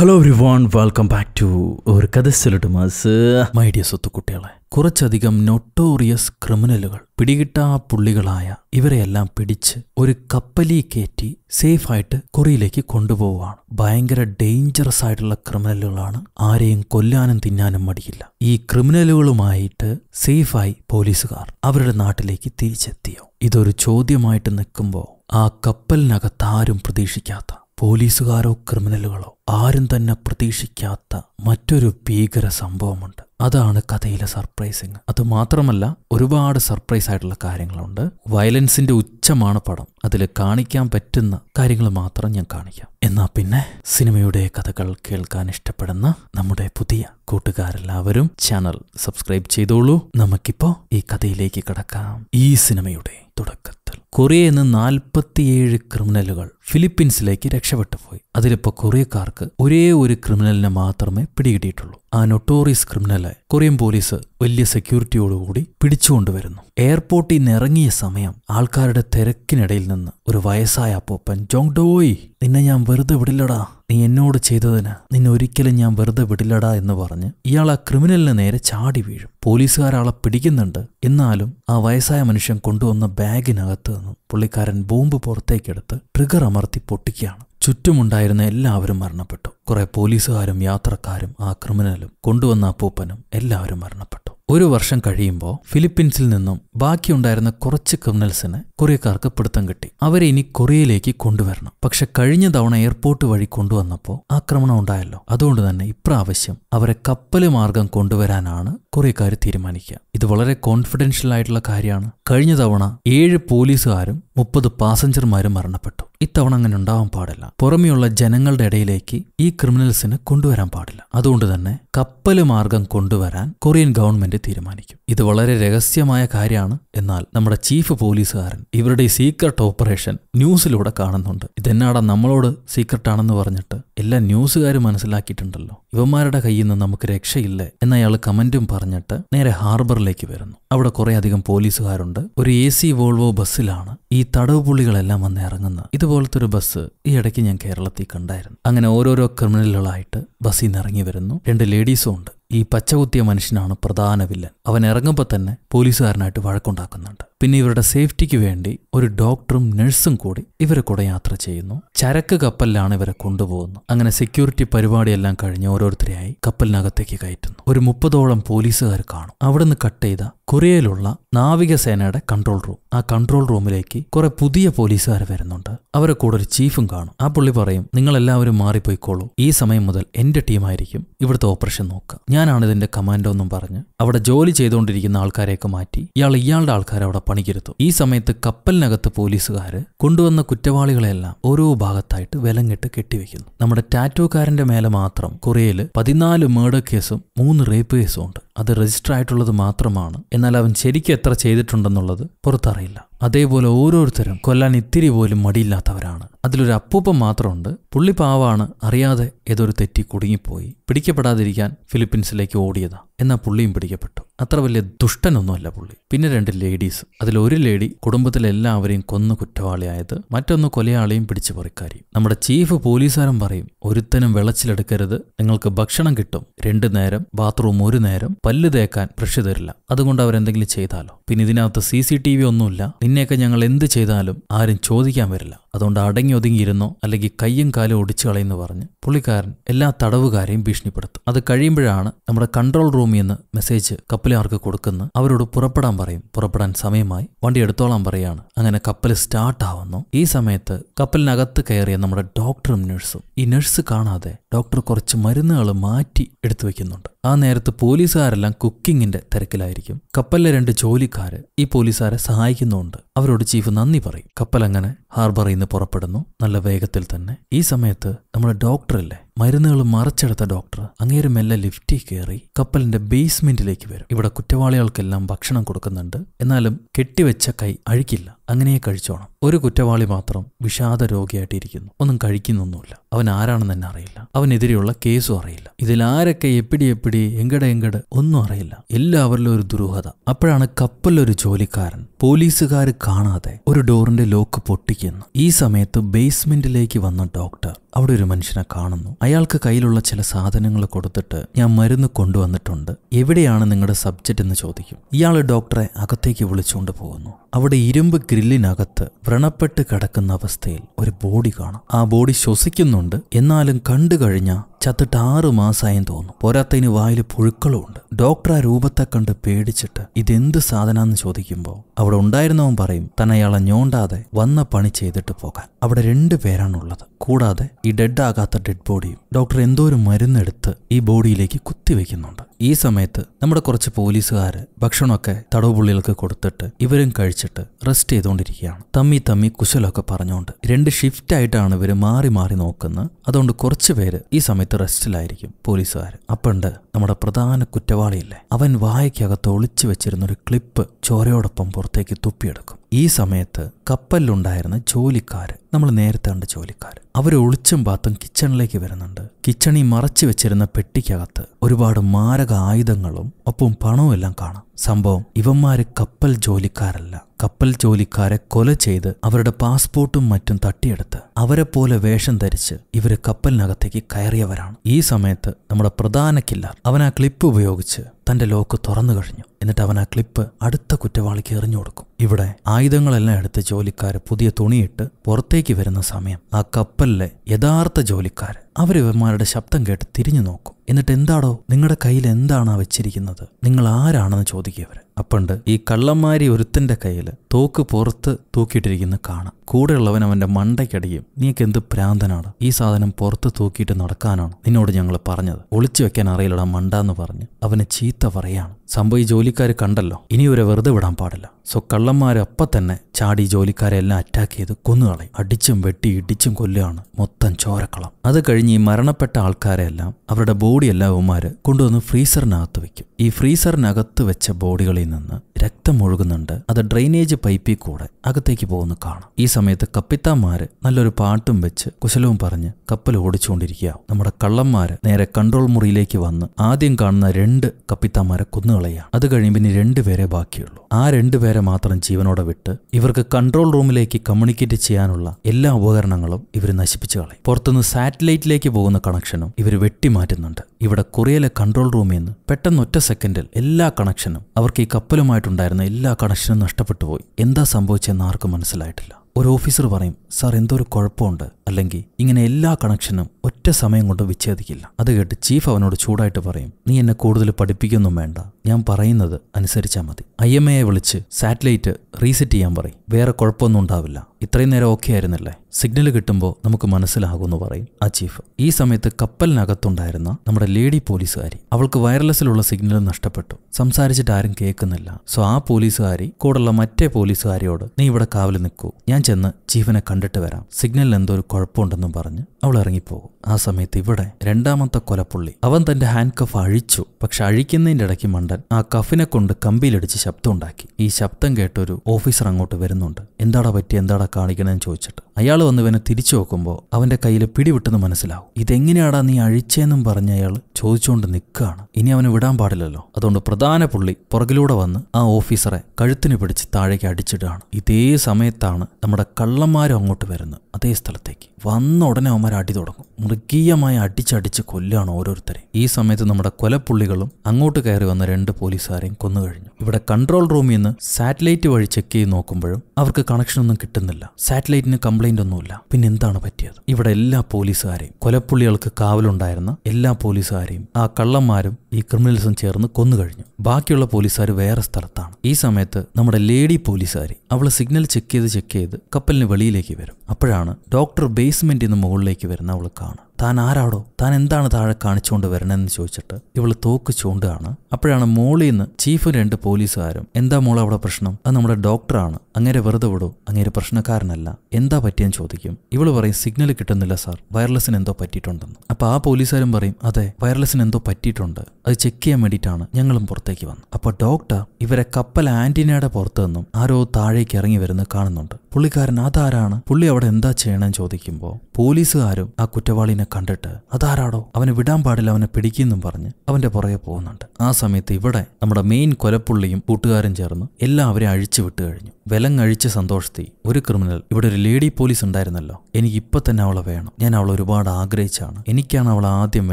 hello every one welcome back to ഒരു കഥ mass my ഡിയ കുട്ടികളെ കുറച്ചധികം നൊട്ടോറിയസ് ക്രിമിനലുകൾ പിടികിട്ടാ പുള്ളികളായ ഇവരെയെല്ലാം പിടിച്ച് ഒരു കപ്പലി കയറ്റി സേഫായിട്ട് കൊറിയിലേക്ക് കൊണ്ടുപോവുകയാണ് ഭയങ്കര ഡേഞ്ചറസ് ആയിട്ടുള്ള ക്രിമിനലുകളാണ് ആരെയും കൊല്ലാനും തിന്നാനും മടിയില്ല ഈ ക്രിമിനലുകളുമായിട്ട് സേഫായി പോലീസുകാർ അവരുടെ നാട്ടിലേക്ക് തിരിച്ചെത്തിയോ ഇതൊരു ചോദ്യമായിട്ട് നിൽക്കുമ്പോൾ ആ കപ്പലിനകത്ത് ആരും പ്രതീക്ഷിക്കാത്ത പോലീസുകാരോ ക്രിമിനലുകളോ ആരും തന്നെ പ്രതീക്ഷിക്കാത്ത മറ്റൊരു ഭീകര സംഭവമുണ്ട് അതാണ് കഥയിലെ സർപ്രൈസിങ് അത് മാത്രമല്ല ഒരുപാട് സർപ്രൈസ് ആയിട്ടുള്ള കാര്യങ്ങളുണ്ട് വയലൻസിന്റെ ഉച്ചമാണ് പടം അതിൽ കാണിക്കാൻ പറ്റുന്ന കാര്യങ്ങൾ മാത്രം ഞാൻ കാണിക്കാം എന്നാൽ പിന്നെ സിനിമയുടെ കഥകൾ കേൾക്കാൻ ഇഷ്ടപ്പെടുന്ന നമ്മുടെ പുതിയ കൂട്ടുകാരെല്ലാവരും ചാനൽ സബ്സ്ക്രൈബ് ചെയ്തോളൂ നമുക്കിപ്പോ ഈ കഥയിലേക്ക് കടക്കാം ഈ സിനിമയുടെ തുടക്കത്തിൽ കൊറിയയിൽ നിന്ന് നാൽപ്പത്തിയേഴ് ക്രിമിനലുകൾ ഫിലിപ്പീൻസിലേക്ക് രക്ഷപ്പെട്ടു പോയി അതിലിപ്പോൾ കൊറിയക്കാർക്ക് ഒരേ ഒരു ക്രിമിനലിനെ മാത്രമേ പിടികിട്ടിയിട്ടുള്ളൂ ആ നൊട്ടോറിയസ് ക്രിമിനലെ കൊറിയൻ പോലീസ് വലിയ സെക്യൂരിറ്റിയോടുകൂടി പിടിച്ചുകൊണ്ടുവരുന്നു എയർപോർട്ടിൽ നിന്ന് ഇറങ്ങിയ സമയം ആൾക്കാരുടെ തിരക്കിനിടയിൽ നിന്ന് ഒരു വയസ്സായ അപ്പോപ്പൻ ജോങ്ഡോയ് നിന്നെ ഞാൻ വെറുതെ വിടില്ലടാ നീ എന്നോട് ചെയ്തതിന് നിന്നെ ഒരിക്കലും ഞാൻ വെറുതെ വിടില്ലടാ എന്ന് പറഞ്ഞ് ഇയാൾ ആ ക്രിമിനലിന് നേരെ ചാടി വീഴും പോലീസുകാരാളെ പിടിക്കുന്നുണ്ട് എന്നാലും ആ വയസ്സായ മനുഷ്യൻ കൊണ്ടുവന്ന ബാഗിനകത്ത് നിന്നും പുള്ളിക്കാരൻ ബോംബ് പുറത്തേക്കെടുത്ത് ട്രിഗർ അമർ അമർത്തി പൊട്ടിക്കുകയാണ് ചുറ്റുമുണ്ടായിരുന്ന എല്ലാവരും മരണപ്പെട്ടു കുറേ പോലീസുകാരും യാത്രക്കാരും ആ ക്രിമിനലും കൊണ്ടുവന്ന അപ്പൂപ്പനും എല്ലാവരും മരണപ്പെട്ടു ഒരു വർഷം കഴിയുമ്പോൾ ഫിലിപ്പീൻസിൽ നിന്നും ബാക്കിയുണ്ടായിരുന്ന കുറച്ച് ക്രിമിനൽസിന് കൊറിയക്കാർക്ക് പിടുത്തം കിട്ടി അവരെ ഇനി കൊറിയയിലേക്ക് കൊണ്ടുവരണം പക്ഷെ കഴിഞ്ഞ തവണ എയർപോർട്ട് വഴി കൊണ്ടുവന്നപ്പോൾ ആക്രമണം ഉണ്ടായല്ലോ അതുകൊണ്ട് തന്നെ ഇപ്രാവശ്യം അവരെ കപ്പൽ മാർഗം കൊണ്ടുവരാനാണ് കൊറിയക്കാർ തീരുമാനിക്കുക ഇത് വളരെ കോൺഫിഡൻഷ്യൽ ആയിട്ടുള്ള കാര്യമാണ് കഴിഞ്ഞ തവണ ഏഴ് പോലീസുകാരും മുപ്പത് പാസഞ്ചർമാരും മരണപ്പെട്ടു ഇത്തവണ അങ്ങനെ ഉണ്ടാവാൻ പാടില്ല പുറമെയുള്ള ജനങ്ങളുടെ ഇടയിലേക്ക് ഈ ക്രിമിനൽസിന് കൊണ്ടുവരാൻ പാടില്ല അതുകൊണ്ട് തന്നെ കപ്പൽ മാർഗം കൊണ്ടുവരാൻ കൊറിയൻ ഗവൺമെന്റ് തീരുമാനിക്കും ഇത് വളരെ രഹസ്യമായ കാര്യമാണ് എന്നാൽ നമ്മുടെ ചീഫ് പോലീസുകാരൻ ഇവരുടെ ഈ സീക്രട്ട് ഓപ്പറേഷൻ ന്യൂസിലൂടെ കാണുന്നുണ്ട് ഇതെന്നാടാ നമ്മളോട് സീക്രട്ട് ആണെന്ന് പറഞ്ഞിട്ട് എല്ലാ ന്യൂസുകാരും മനസ്സിലാക്കിയിട്ടുണ്ടല്ലോ ഇവന്മാരുടെ കയ്യിൽ നിന്ന് നമുക്ക് രക്ഷയില്ല എന്നയാൾ കമന്റും പറഞ്ഞിട്ട് നേരെ ഹാർബറിലേക്ക് വരുന്നു അവിടെ കുറേ അധികം പോലീസുകാരുണ്ട് ഒരു എ സി വോൾവോ ബസ്സിലാണ് ഈ തടവ് പുള്ളികളെല്ലാം വന്ന് ഇറങ്ങുന്നത് ഇതുപോലത്തെ ഒരു ബസ് ഈ ഇടയ്ക്ക് ഞാൻ കേരളത്തിൽ കണ്ടായിരുന്നു അങ്ങനെ ഓരോരോ ക്രിമിനലുകളായിട്ട് ബസ്സിൽ നിന്ന് ഇറങ്ങി വരുന്നു രണ്ട് ലേഡീസും ഉണ്ട് ഈ പച്ചകുത്തിയ മനുഷ്യനാണ് പ്രധാന വില്ലൻ അവൻ ഇറങ്ങുമ്പോൾ തന്നെ പോലീസുകാരനായിട്ട് വഴക്കുണ്ടാക്കുന്നുണ്ട് പിന്നെ ഇവരുടെ സേഫ്റ്റിക്ക് വേണ്ടി ഒരു ഡോക്ടറും നഴ്സും കൂടി ഇവരെ കൂടെ യാത്ര ചെയ്യുന്നു ചരക്ക് കപ്പലിലാണ് ഇവരെ കൊണ്ടുപോകുന്നത് അങ്ങനെ സെക്യൂരിറ്റി പരിപാടിയെല്ലാം കഴിഞ്ഞ് ഓരോരുത്തരെയായി കപ്പലിനകത്തേക്ക് കയറ്റുന്നു ഒരു മുപ്പതോളം പോലീസുകാർ കാണും അവിടെ നിന്ന് കട്ട് ചെയ്ത കൊറിയയിലുള്ള നാവികസേനയുടെ കൺട്രോൾ റൂം ആ കൺട്രോൾ റൂമിലേക്ക് കുറെ പുതിയ പോലീസുകാർ വരുന്നുണ്ട് അവരെ കൂടെ ഒരു ചീഫും കാണും ആ പുള്ളി പറയും നിങ്ങൾ എല്ലാവരും മാറിപ്പോയിക്കോളൂ ഈ സമയം മുതൽ എന്റെ ടീമായിരിക്കും ഇവിടുത്തെ ഓപ്പറേഷൻ നോക്കുക ഞാനാണ് ഇതിന്റെ കമാൻഡോ എന്നും പറഞ്ഞ് അവിടെ ജോലി ചെയ്തുകൊണ്ടിരിക്കുന്ന ആൾക്കാരെയൊക്കെ മാറ്റി ഇയാൾ ഇയാളുടെ ആൾക്കാരെ അവിടെ പണിക്കെടുത്തു ഈ സമയത്ത് കപ്പലിനകത്ത് പോലീസുകാർ കൊണ്ടുവന്ന കുറ്റവാളികളെല്ലാം ഓരോ ഭാഗത്തായിട്ട് വിലങ്ങിട്ട് കെട്ടിവെക്കുന്നു നമ്മുടെ ടാറ്റോക്കാരന്റെ മേലെ മാത്രം കൊറിയയിൽ പതിനാല് മേഡർ കേസും മൂന്ന് റേപ്പ് കേസും ഉണ്ട് അത് രജിസ്റ്റർ ആയിട്ടുള്ളത് മാത്രമാണ് എന്നാൽ അവൻ ശരിക്കും എത്ര ചെയ്തിട്ടുണ്ടെന്നുള്ളത് പുറത്തറിയില്ല അതേപോലെ ഓരോരുത്തരും കൊല്ലാൻ ഇത്തിരി പോലും മടിയില്ലാത്തവരാണ് അതിലൊരു അപ്പൂപ്പം മാത്രമുണ്ട് പുള്ളി പാവാണ് അറിയാതെ ഏതൊരു തെറ്റി കുടുങ്ങിപ്പോയി പിടിക്കപ്പെടാതിരിക്കാൻ ഫിലിപ്പീൻസിലേക്ക് ഓടിയതാ എന്നാൽ പുള്ളിയും പിടിക്കപ്പെട്ടു അത്ര വലിയ ദുഷ്ടനൊന്നുമല്ല പുള്ളി പിന്നെ രണ്ട് ലേഡീസ് അതിൽ ഒരു ലേഡി കുടുംബത്തിലെല്ലാവരെയും കൊന്നു കുറ്റവാളിയായത് മറ്റൊന്ന് കൊലയാളിയും പിടിച്ചു പറിക്കാരി നമ്മുടെ ചീഫ് പോലീസുകാരൻ പറയും ഒരുത്തനും വെളച്ചിലെടുക്കരുത് നിങ്ങൾക്ക് ഭക്ഷണം കിട്ടും രണ്ടു നേരം ബാത്റൂം ഒരു നേരം പല്ല് തേക്കാൻ ബ്രഷ് തരില്ല അതുകൊണ്ട് അവരെന്തെങ്കിലും ചെയ്താലോ പിന്നെ ഇതിനകത്ത് സി സി ടി വി ഒന്നുമില്ല നിന്നെയൊക്കെ ഞങ്ങൾ എന്ത് ചെയ്താലും ആരും ചോദിക്കാൻ വരില്ല അതുകൊണ്ട് അടങ്ങി ഒതുങ്ങിയിരുന്നോ അല്ലെങ്കിൽ കയ്യും കാലും ഒടിച്ചു കളയെന്ന് പറഞ്ഞ് പുള്ളിക്കാരൻ എല്ലാ തടവുകാരെയും ഭീഷണിപ്പെടുത്തും അത് കഴിയുമ്പോഴാണ് നമ്മുടെ കൺട്രോൾ റൂമിൽ നിന്ന് മെസ്സേജ് കപ്പലുകാർക്ക് കൊടുക്കുന്ന അവരോട് പുറപ്പെടാൻ പറയും പുറപ്പെടാൻ സമയമായി വണ്ടി എടുത്തോളാൻ പറയാണ് അങ്ങനെ കപ്പൽ സ്റ്റാർട്ട് ആവുന്നു ഈ സമയത്ത് കപ്പലിനകത്ത് കയറിയ നമ്മുടെ ഡോക്ടറും നഴ്സും ഈ നഴ്സ് കാണാതെ ഡോക്ടർ കുറച്ച് മരുന്നുകൾ മാറ്റി എടുത്തു വെക്കുന്നുണ്ട് ആ നേരത്ത് പോലീസുകാർ പോലീസുകാരെല്ലാം കുക്കിങ്ങിന്റെ തിരക്കിലായിരിക്കും കപ്പലിലെ രണ്ട് ജോലിക്കാർ ഈ പോലീസുകാരെ സഹായിക്കുന്നുണ്ട് അവരോട് ചീഫ് നന്ദി പറയും കപ്പൽ അങ്ങനെ ഹാർബറിൽ നിന്ന് പുറപ്പെടുന്നു നല്ല വേഗത്തിൽ തന്നെ ഈ സമയത്ത് നമ്മുടെ അല്ലേ മരുന്നുകൾ മറച്ചെടുത്ത ഡോക്ടർ അങ്ങേരും മെല്ലെ ലിഫ്റ്റിൽ കയറി കപ്പലിന്റെ ബേസ്മെന്റിലേക്ക് വരും ഇവിടെ കുറ്റവാളികൾക്കെല്ലാം ഭക്ഷണം കൊടുക്കുന്നുണ്ട് എന്നാലും കെട്ടിവെച്ച കൈ അഴിക്കില്ല അങ്ങനെ കഴിച്ചോണം ഒരു കുറ്റവാളി മാത്രം വിഷാദ രോഗിയായിട്ടിരിക്കുന്നു ഒന്നും കഴിക്കുന്നൊന്നുമില്ല അവൻ ആരാണെന്ന് തന്നെ അറിയില്ല അവനെതിരെയുള്ള കേസും അറിയില്ല ഇതിലാരൊക്കെ എപ്പിടി എപ്പിടി എങ്കട എങ്കട് ഒന്നും അറിയില്ല എല്ലാവരിലും ഒരു ദുരൂഹത അപ്പോഴാണ് കപ്പലിലൊരു ജോലിക്കാരൻ പോലീസുകാർ കാണാതെ ഒരു ഡോറിന്റെ ലോക്ക് പൊട്ടിക്കുന്നു ഈ സമയത്ത് ബേസ്മെന്റിലേക്ക് വന്ന ഡോക്ടർ അവിടെ ഒരു മനുഷ്യനെ കാണുന്നു അയാൾക്ക് കയ്യിലുള്ള ചില സാധനങ്ങൾ കൊടുത്തിട്ട് ഞാൻ മരുന്ന് കൊണ്ടുവന്നിട്ടുണ്ട് എവിടെയാണ് നിങ്ങളുടെ സബ്ജക്റ്റ് എന്ന് ചോദിക്കും ഇയാൾ ഡോക്ടറെ അകത്തേക്ക് വിളിച്ചുകൊണ്ട് പോകുന്നു അവിടെ ഇരുമ്പ് ഗ്രില്ലിനകത്ത് വ്രണപ്പെട്ട് കിടക്കുന്ന അവസ്ഥയിൽ ഒരു ബോഡി കാണാം ആ ബോഡി ശ്വസിക്കുന്നുണ്ട് എന്നാലും കണ്ടു കഴിഞ്ഞാൽ ചത്തിട്ട് ആറ് മാസമായും തോന്നും പോരാത്തതിന് വായിൽ പുഴുക്കളുമുണ്ട് ഡോക്ടർ ആ രൂപത്തെ കണ്ട് പേടിച്ചിട്ട് ഇതെന്ത് സാധനാന്ന് ചോദിക്കുമ്പോൾ അവിടെ ഉണ്ടായിരുന്നവൻ പറയും തന്നെ അയാളെ ഞോണ്ടാതെ വന്ന പണി ചെയ്തിട്ട് പോകാൻ അവിടെ രണ്ട് പേരാണുള്ളത് കൂടാതെ ഈ ഡെഡ് ആകാത്ത ഡെഡ് ബോഡിയും ഡോക്ടർ എന്തോ ഒരു മരുന്നെടുത്ത് ഈ ബോഡിയിലേക്ക് കുത്തിവെക്കുന്നുണ്ട് ഈ സമയത്ത് നമ്മുടെ കുറച്ച് പോലീസുകാർ ഭക്ഷണമൊക്കെ തടവുപുള്ളികൾക്ക് കൊടുത്തിട്ട് ഇവരും കഴിച്ചിട്ട് റെസ്റ്റ് ചെയ്തുകൊണ്ടിരിക്കുകയാണ് തമ്മി തമ്മി കുശലൊക്കെ പറഞ്ഞുകൊണ്ട് രണ്ട് ഷിഫ്റ്റ് ആയിട്ടാണ് ഇവർ മാറി മാറി നോക്കുന്നത് അതുകൊണ്ട് കുറച്ച് പേര് ഈ സമയത്ത് സമയത്ത് റെസ്റ്റിലായിരിക്കും പോലീസുകാർ അപ്പുണ്ട് നമ്മുടെ പ്രധാന കുറ്റവാളിയില്ലേ അവൻ വായയ്ക്കകത്ത് ഒളിച്ചു വെച്ചിരുന്ന ഒരു ക്ലിപ്പ് ചോരയോടൊപ്പം പുറത്തേക്ക് തുപ്പിയെടുക്കും ഈ സമയത്ത് കപ്പലിലുണ്ടായിരുന്ന ജോലിക്കാർ നമ്മൾ നേരത്തെ കണ്ട ജോലിക്കാർ അവർ ഒളിച്ചും പാത്തും കിച്ചണിലേക്ക് വരുന്നുണ്ട് കിച്ചണി മറച്ചു വെച്ചിരുന്ന പെട്ടിക്കകത്ത് ഒരുപാട് മാരക ആയുധങ്ങളും ഒപ്പം പണവും എല്ലാം കാണാം സംഭവം ഇവന്മാര് കപ്പൽ ജോലിക്കാരല്ല കപ്പൽ ജോലിക്കാരെ കൊല ചെയ്ത് അവരുടെ പാസ്പോർട്ടും മറ്റും തട്ടിയെടുത്ത് അവരെ പോലെ വേഷം ധരിച്ച് ഇവര് കപ്പലിനകത്തേക്ക് കയറിയവരാണ് ഈ സമയത്ത് നമ്മുടെ പ്രധാന കില്ലർ അവൻ ആ ക്ലിപ്പ് ഉപയോഗിച്ച് തൻ്റെ ലോക്ക് തുറന്നു കഴിഞ്ഞു എന്നിട്ട് അവൻ ആ ക്ലിപ്പ് അടുത്ത കുറ്റവാളിക്ക് എറിഞ്ഞു കൊടുക്കും ഇവിടെ ആയുധങ്ങളെല്ലാം എടുത്ത് ജോലിക്കാർ പുതിയ തുണിയിട്ട് പുറത്തേക്ക് വരുന്ന സമയം ആ കപ്പലിലെ യഥാർത്ഥ ജോലിക്കാർ അവരിവന്മാരുടെ ശബ്ദം കേട്ട് തിരിഞ്ഞു നോക്കും എന്നിട്ട് എന്താടോ നിങ്ങളുടെ കയ്യിൽ എന്താണ് വെച്ചിരിക്കുന്നത് നിങ്ങൾ ആരാണെന്ന് ചോദിക്കുക അവർ അപ്പണ്ട് ഈ കള്ളന്മാരി ഒരുത്തൻ്റെ കയ്യിൽ തോക്ക് പുറത്ത് തൂക്കിയിട്ടിരിക്കുന്നത് കാണാം കൂടെയുള്ളവൻ അവൻ്റെ മണ്ടയ്ക്കടിയും നീക്ക് എന്ത് ഭ്രാന്തനാണ് ഈ സാധനം പുറത്ത് തൂക്കിയിട്ട് നടക്കാനാണ് നിന്നോട് ഞങ്ങൾ പറഞ്ഞത് ഒളിച്ചു വെക്കാൻ അറിയില്ലടാ മണ്ട എന്ന് പറഞ്ഞ് അവനെ ചീത്ത പറയാണ് സംഭവം ഈ ജോലിക്കാർ കണ്ടല്ലോ ഇനി ഇവരെ വെറുതെ വിടാൻ പാടില്ല സോ കള്ളന്മാരപ്പം തന്നെ ചാടി ജോലിക്കാരെ എല്ലാം അറ്റാക്ക് ചെയ്ത് കൊന്നുകളയും അടിച്ചും വെട്ടി ഇടിച്ചും കൊല്ലുകയാണ് മൊത്തം ചോരക്കളം അത് കഴിഞ്ഞ് ഈ മരണപ്പെട്ട ആൾക്കാരെല്ലാം അവരുടെ ബോഡി എല്ലാം ഉമാര് കൊണ്ടുവന്ന് ഫ്രീസറിനകത്ത് വെക്കും ഈ ഫ്രീസറിനകത്ത് വെച്ച ബോഡികളിൽ നിന്ന് രക്തം ഒഴുകുന്നുണ്ട് അത് ഡ്രെയിനേജ് പൈപ്പിൽ കൂടെ അകത്തേക്ക് പോകുന്നു കാണാം ഈ സമയത്ത് കപ്പിത്താന്മാര് നല്ലൊരു പാട്ടും വെച്ച് കുശലവും പറഞ്ഞ് കപ്പൽ ഓടിച്ചുകൊണ്ടിരിക്കുകയാവും നമ്മുടെ കള്ളന്മാര് നേരെ കൺട്രോൾ മുറിയിലേക്ക് വന്ന് ആദ്യം കാണുന്ന രണ്ട് കപ്പിത്താന്മാരെ കൊന്നുകളയാണ് അത് കഴിയും പിന്നെ രണ്ടുപേരെ ബാക്കിയുള്ളൂ ആ രണ്ടുപേരെ മാത്രം ജീവനോടെ വിട്ട് ഇവർക്ക് കൺട്രോൾ റൂമിലേക്ക് കമ്മ്യൂണിക്കേറ്റ് ചെയ്യാനുള്ള എല്ലാ ഉപകരണങ്ങളും ഇവർ നശിപ്പിച്ചു കളയും പുറത്തുനിന്ന് സാറ്റലൈറ്റിലേക്ക് പോകുന്ന കണക്ഷനും ഇവർ വെട്ടിമാറ്റുന്നുണ്ട് ഇവിടെ കൊറിയയിലെ കൺട്രോൾ റൂമിൽ നിന്ന് പെട്ടെന്ന് ഒറ്റ സെക്കൻഡിൽ എല്ലാ കണക്ഷനും അവർക്ക് ഈ കപ്പലുമായിട്ടുണ്ടായിരുന്ന എല്ലാ കണക്ഷനും നഷ്ടപ്പെട്ടു പോയി എന്താ സംഭവിച്ചെന്ന് ആർക്കും മനസ്സിലായിട്ടില്ല ഒരു ഓഫീസർ പറയും സാർ എന്തോ ഒരു കുഴപ്പമുണ്ട് അല്ലെങ്കിൽ ഇങ്ങനെ എല്ലാ കണക്ഷനും ഒറ്റ സമയം കൊണ്ട് വിച്ഛേദിക്കില്ല അത് കേട്ട് ചീഫ് അവനോട് ചൂടായിട്ട് പറയും നീ എന്നെ കൂടുതൽ പഠിപ്പിക്കൊന്നും വേണ്ട ഞാൻ പറയുന്നത് അനുസരിച്ചാൽ മതി ഐ എം എയെ വിളിച്ച് സാറ്റലൈറ്റ് റീസെറ്റ് ചെയ്യാൻ പറയും വേറെ കുഴപ്പമൊന്നും ഉണ്ടാവില്ല ഇത്രയും നേരം ഓക്കെ ആയിരുന്നില്ലേ സിഗ്നൽ കിട്ടുമ്പോൾ നമുക്ക് മനസ്സിലാകുമെന്ന് പറയും ആ ചീഫ് ഈ സമയത്ത് കപ്പലിനകത്തുണ്ടായിരുന്ന നമ്മുടെ ലേഡി പോലീസുകാരി അവൾക്ക് വയർലെസ്സിലുള്ള സിഗ്നൽ നഷ്ടപ്പെട്ടു സംസാരിച്ചിട്ട് ആരും കേൾക്കുന്നില്ല സോ ആ പോലീസുകാരി കൂടുള്ള മറ്റേ പോലീസുകാരിയോട് നീ ഇവിടെ കാവൽ നിൽക്കൂ ഞാൻ ചെന്ന് ചീഫിനെ കണ്ടിട്ട് വരാം സിഗ്നലിന് എന്തോ ഒരു കുഴപ്പമുണ്ടെന്നും പറഞ്ഞ് അവൾ ഇറങ്ങിപ്പോകും ആ സമയത്ത് ഇവിടെ രണ്ടാമത്തെ കൊലപ്പുള്ളി അവൻ തന്റെ ഹാൻഡ് കഫ് അഴിച്ചു പക്ഷെ അഴിക്കുന്നതിന്റെ ഇടയ്ക്ക് മണ്ടൻ ആ കഫിനെ കൊണ്ട് കമ്പിയിലടിച്ച് ശബ്ദം ഉണ്ടാക്കി ഈ ശബ്ദം കേട്ടൊരു ഓഫീസർ അങ്ങോട്ട് വരുന്നുണ്ട് എന്താടാ പറ്റി എന്താടാ കാണിക്കണമെന്ന് ചോദിച്ചിട്ട് അയാൾ വന്ന് ഇവനെ തിരിച്ചു നോക്കുമ്പോൾ അവന്റെ കയ്യിൽ പിടിവിട്ടെന്ന് മനസ്സിലാവും ഇതെങ്ങനെയാടാ നീ അഴിച്ചേന്നും പറഞ്ഞ അയാൾ ചോദിച്ചുകൊണ്ട് നിൽക്കുകയാണ് ഇനി അവനെ വിടാൻ പാടില്ലല്ലോ അതുകൊണ്ട് പ്രധാന പുള്ളി പുറകിലൂടെ വന്ന് ആ ഓഫീസറെ കഴുത്തിന് പിടിച്ച് താഴേക്ക് അടിച്ചിടുകയാണ് ഇതേ സമയത്താണ് നമ്മുടെ കള്ളന്മാരും അങ്ങോട്ട് വരുന്നത് അതേ സ്ഥലത്തേക്ക് വന്ന ഉടനെ അവന്മാർ അടി തുടങ്ങും മൃഗീയമായി അടിച്ചടിച്ച് കൊല്ലുകയാണ് ഓരോരുത്തരെയും ഈ സമയത്ത് നമ്മുടെ കൊലപ്പുള്ളികളും അങ്ങോട്ട് കയറി വന്ന രണ്ട് പോലീസുകാരെയും കൊന്നു കഴിഞ്ഞു ഇവിടെ കൺട്രോൾ റൂമിൽ നിന്ന് സാറ്റലൈറ്റ് വഴി ചെക്ക് ചെയ്ത് നോക്കുമ്പോഴും അവർക്ക് കണക്ഷനൊന്നും കിട്ടുന്നില്ല സാറ്റലൈറ്റിന് കംപ്ലൈന്റ് ഒന്നുമില്ല പിന്നെ എന്താണ് പറ്റിയത് ഇവിടെ എല്ലാ പോലീസുകാരെയും കൊലപ്പുള്ളികൾക്ക് കാവലുണ്ടായിരുന്ന എല്ലാ പോലീസുകാരെയും ആ കള്ളന്മാരും ഈ ക്രിമിനൽസും ചേർന്ന് കൊന്നുകഴിഞ്ഞു ബാക്കിയുള്ള പോലീസുകാർ വേറെ സ്ഥലത്താണ് ഈ സമയത്ത് നമ്മുടെ ലേഡി പോലീസുകാർ അവൾ സിഗ്നൽ ചെക്ക് ചെയ്ത് ചെക്ക് ചെയ്ത് കപ്പലിന് വെളിയിലേക്ക് വരും അപ്പോഴാണ് ഡോക്ടർ ബേസ്മെൻറ്റിൽ നിന്ന് മുകളിലേക്ക് വരുന്ന അവൾ കാണുക താൻ ആരാടോ താൻ എന്താണ് താഴെ കാണിച്ചുകൊണ്ട് വരണമെന്ന് ചോദിച്ചിട്ട് ഇവൾ തോക്ക് ചൂണ്ടുകയാണ് അപ്പോഴാണ് മോളിൽ നിന്ന് ചീഫും രണ്ട് പോലീസുകാരും എന്താ മോളെ അവിടെ പ്രശ്നം അത് നമ്മുടെ ഡോക്ടറാണ് അങ്ങനെ വെറുതെ വിടൂ അങ്ങനെ പ്രശ്നക്കാരനല്ല എന്താ പറ്റിയെന്ന് ചോദിക്കും ഇവള് പറയും സിഗ്നൽ കിട്ടുന്നില്ല സാർ വയർലെസ്സിന് എന്തോ പറ്റിയിട്ടുണ്ടെന്ന് അപ്പോൾ ആ പോലീസുകാരും പറയും അതെ വയർലെസ്സിന് എന്തോ പറ്റിയിട്ടുണ്ട് അത് ചെക്ക് ചെയ്യാൻ വേണ്ടിയിട്ടാണ് ഞങ്ങളും പുറത്തേക്ക് വന്നു അപ്പോൾ ഡോക്ടർ ഇവരെ കപ്പൽ ആന്റിനയുടെ പുറത്തു നിന്നും ആരോ താഴേക്ക് ഇറങ്ങി വരുന്നത് കാണുന്നുണ്ട് പുള്ളിക്കാരൻ അതാരാണ് പുള്ളി അവിടെ എന്താ ചെയ്യണമെന്ന് ചോദിക്കുമ്പോൾ പോലീസുകാരും ആ കുറ്റവാളിനെ കണ്ടിട്ട് അതാരാടോ അവനെ വിടാൻ പാടില്ല അവനെ പിടിക്കുന്നും പറഞ്ഞ് അവന്റെ പുറകെ പോകുന്നുണ്ട് ആ സമയത്ത് ഇവിടെ നമ്മുടെ മെയിൻ കൊലപ്പുള്ളിയും കൂട്ടുകാരും ചേർന്ന് എല്ലാവരെയും അഴിച്ചു വിട്ടു കഴിഞ്ഞു വിലങ്ങഴിച്ച സന്തോഷത്തിൽ ഒരു ക്രിമിനൽ ഇവിടെ ഒരു ലേഡി പോലീസ് ഉണ്ടായിരുന്നല്ലോ എനിക്ക് ഇപ്പൊ തന്നെ അവളെ വേണം ഞാൻ അവളെ ഒരുപാട് ആഗ്രഹിച്ചാണ് എനിക്കാണ് അവൾ ആദ്യം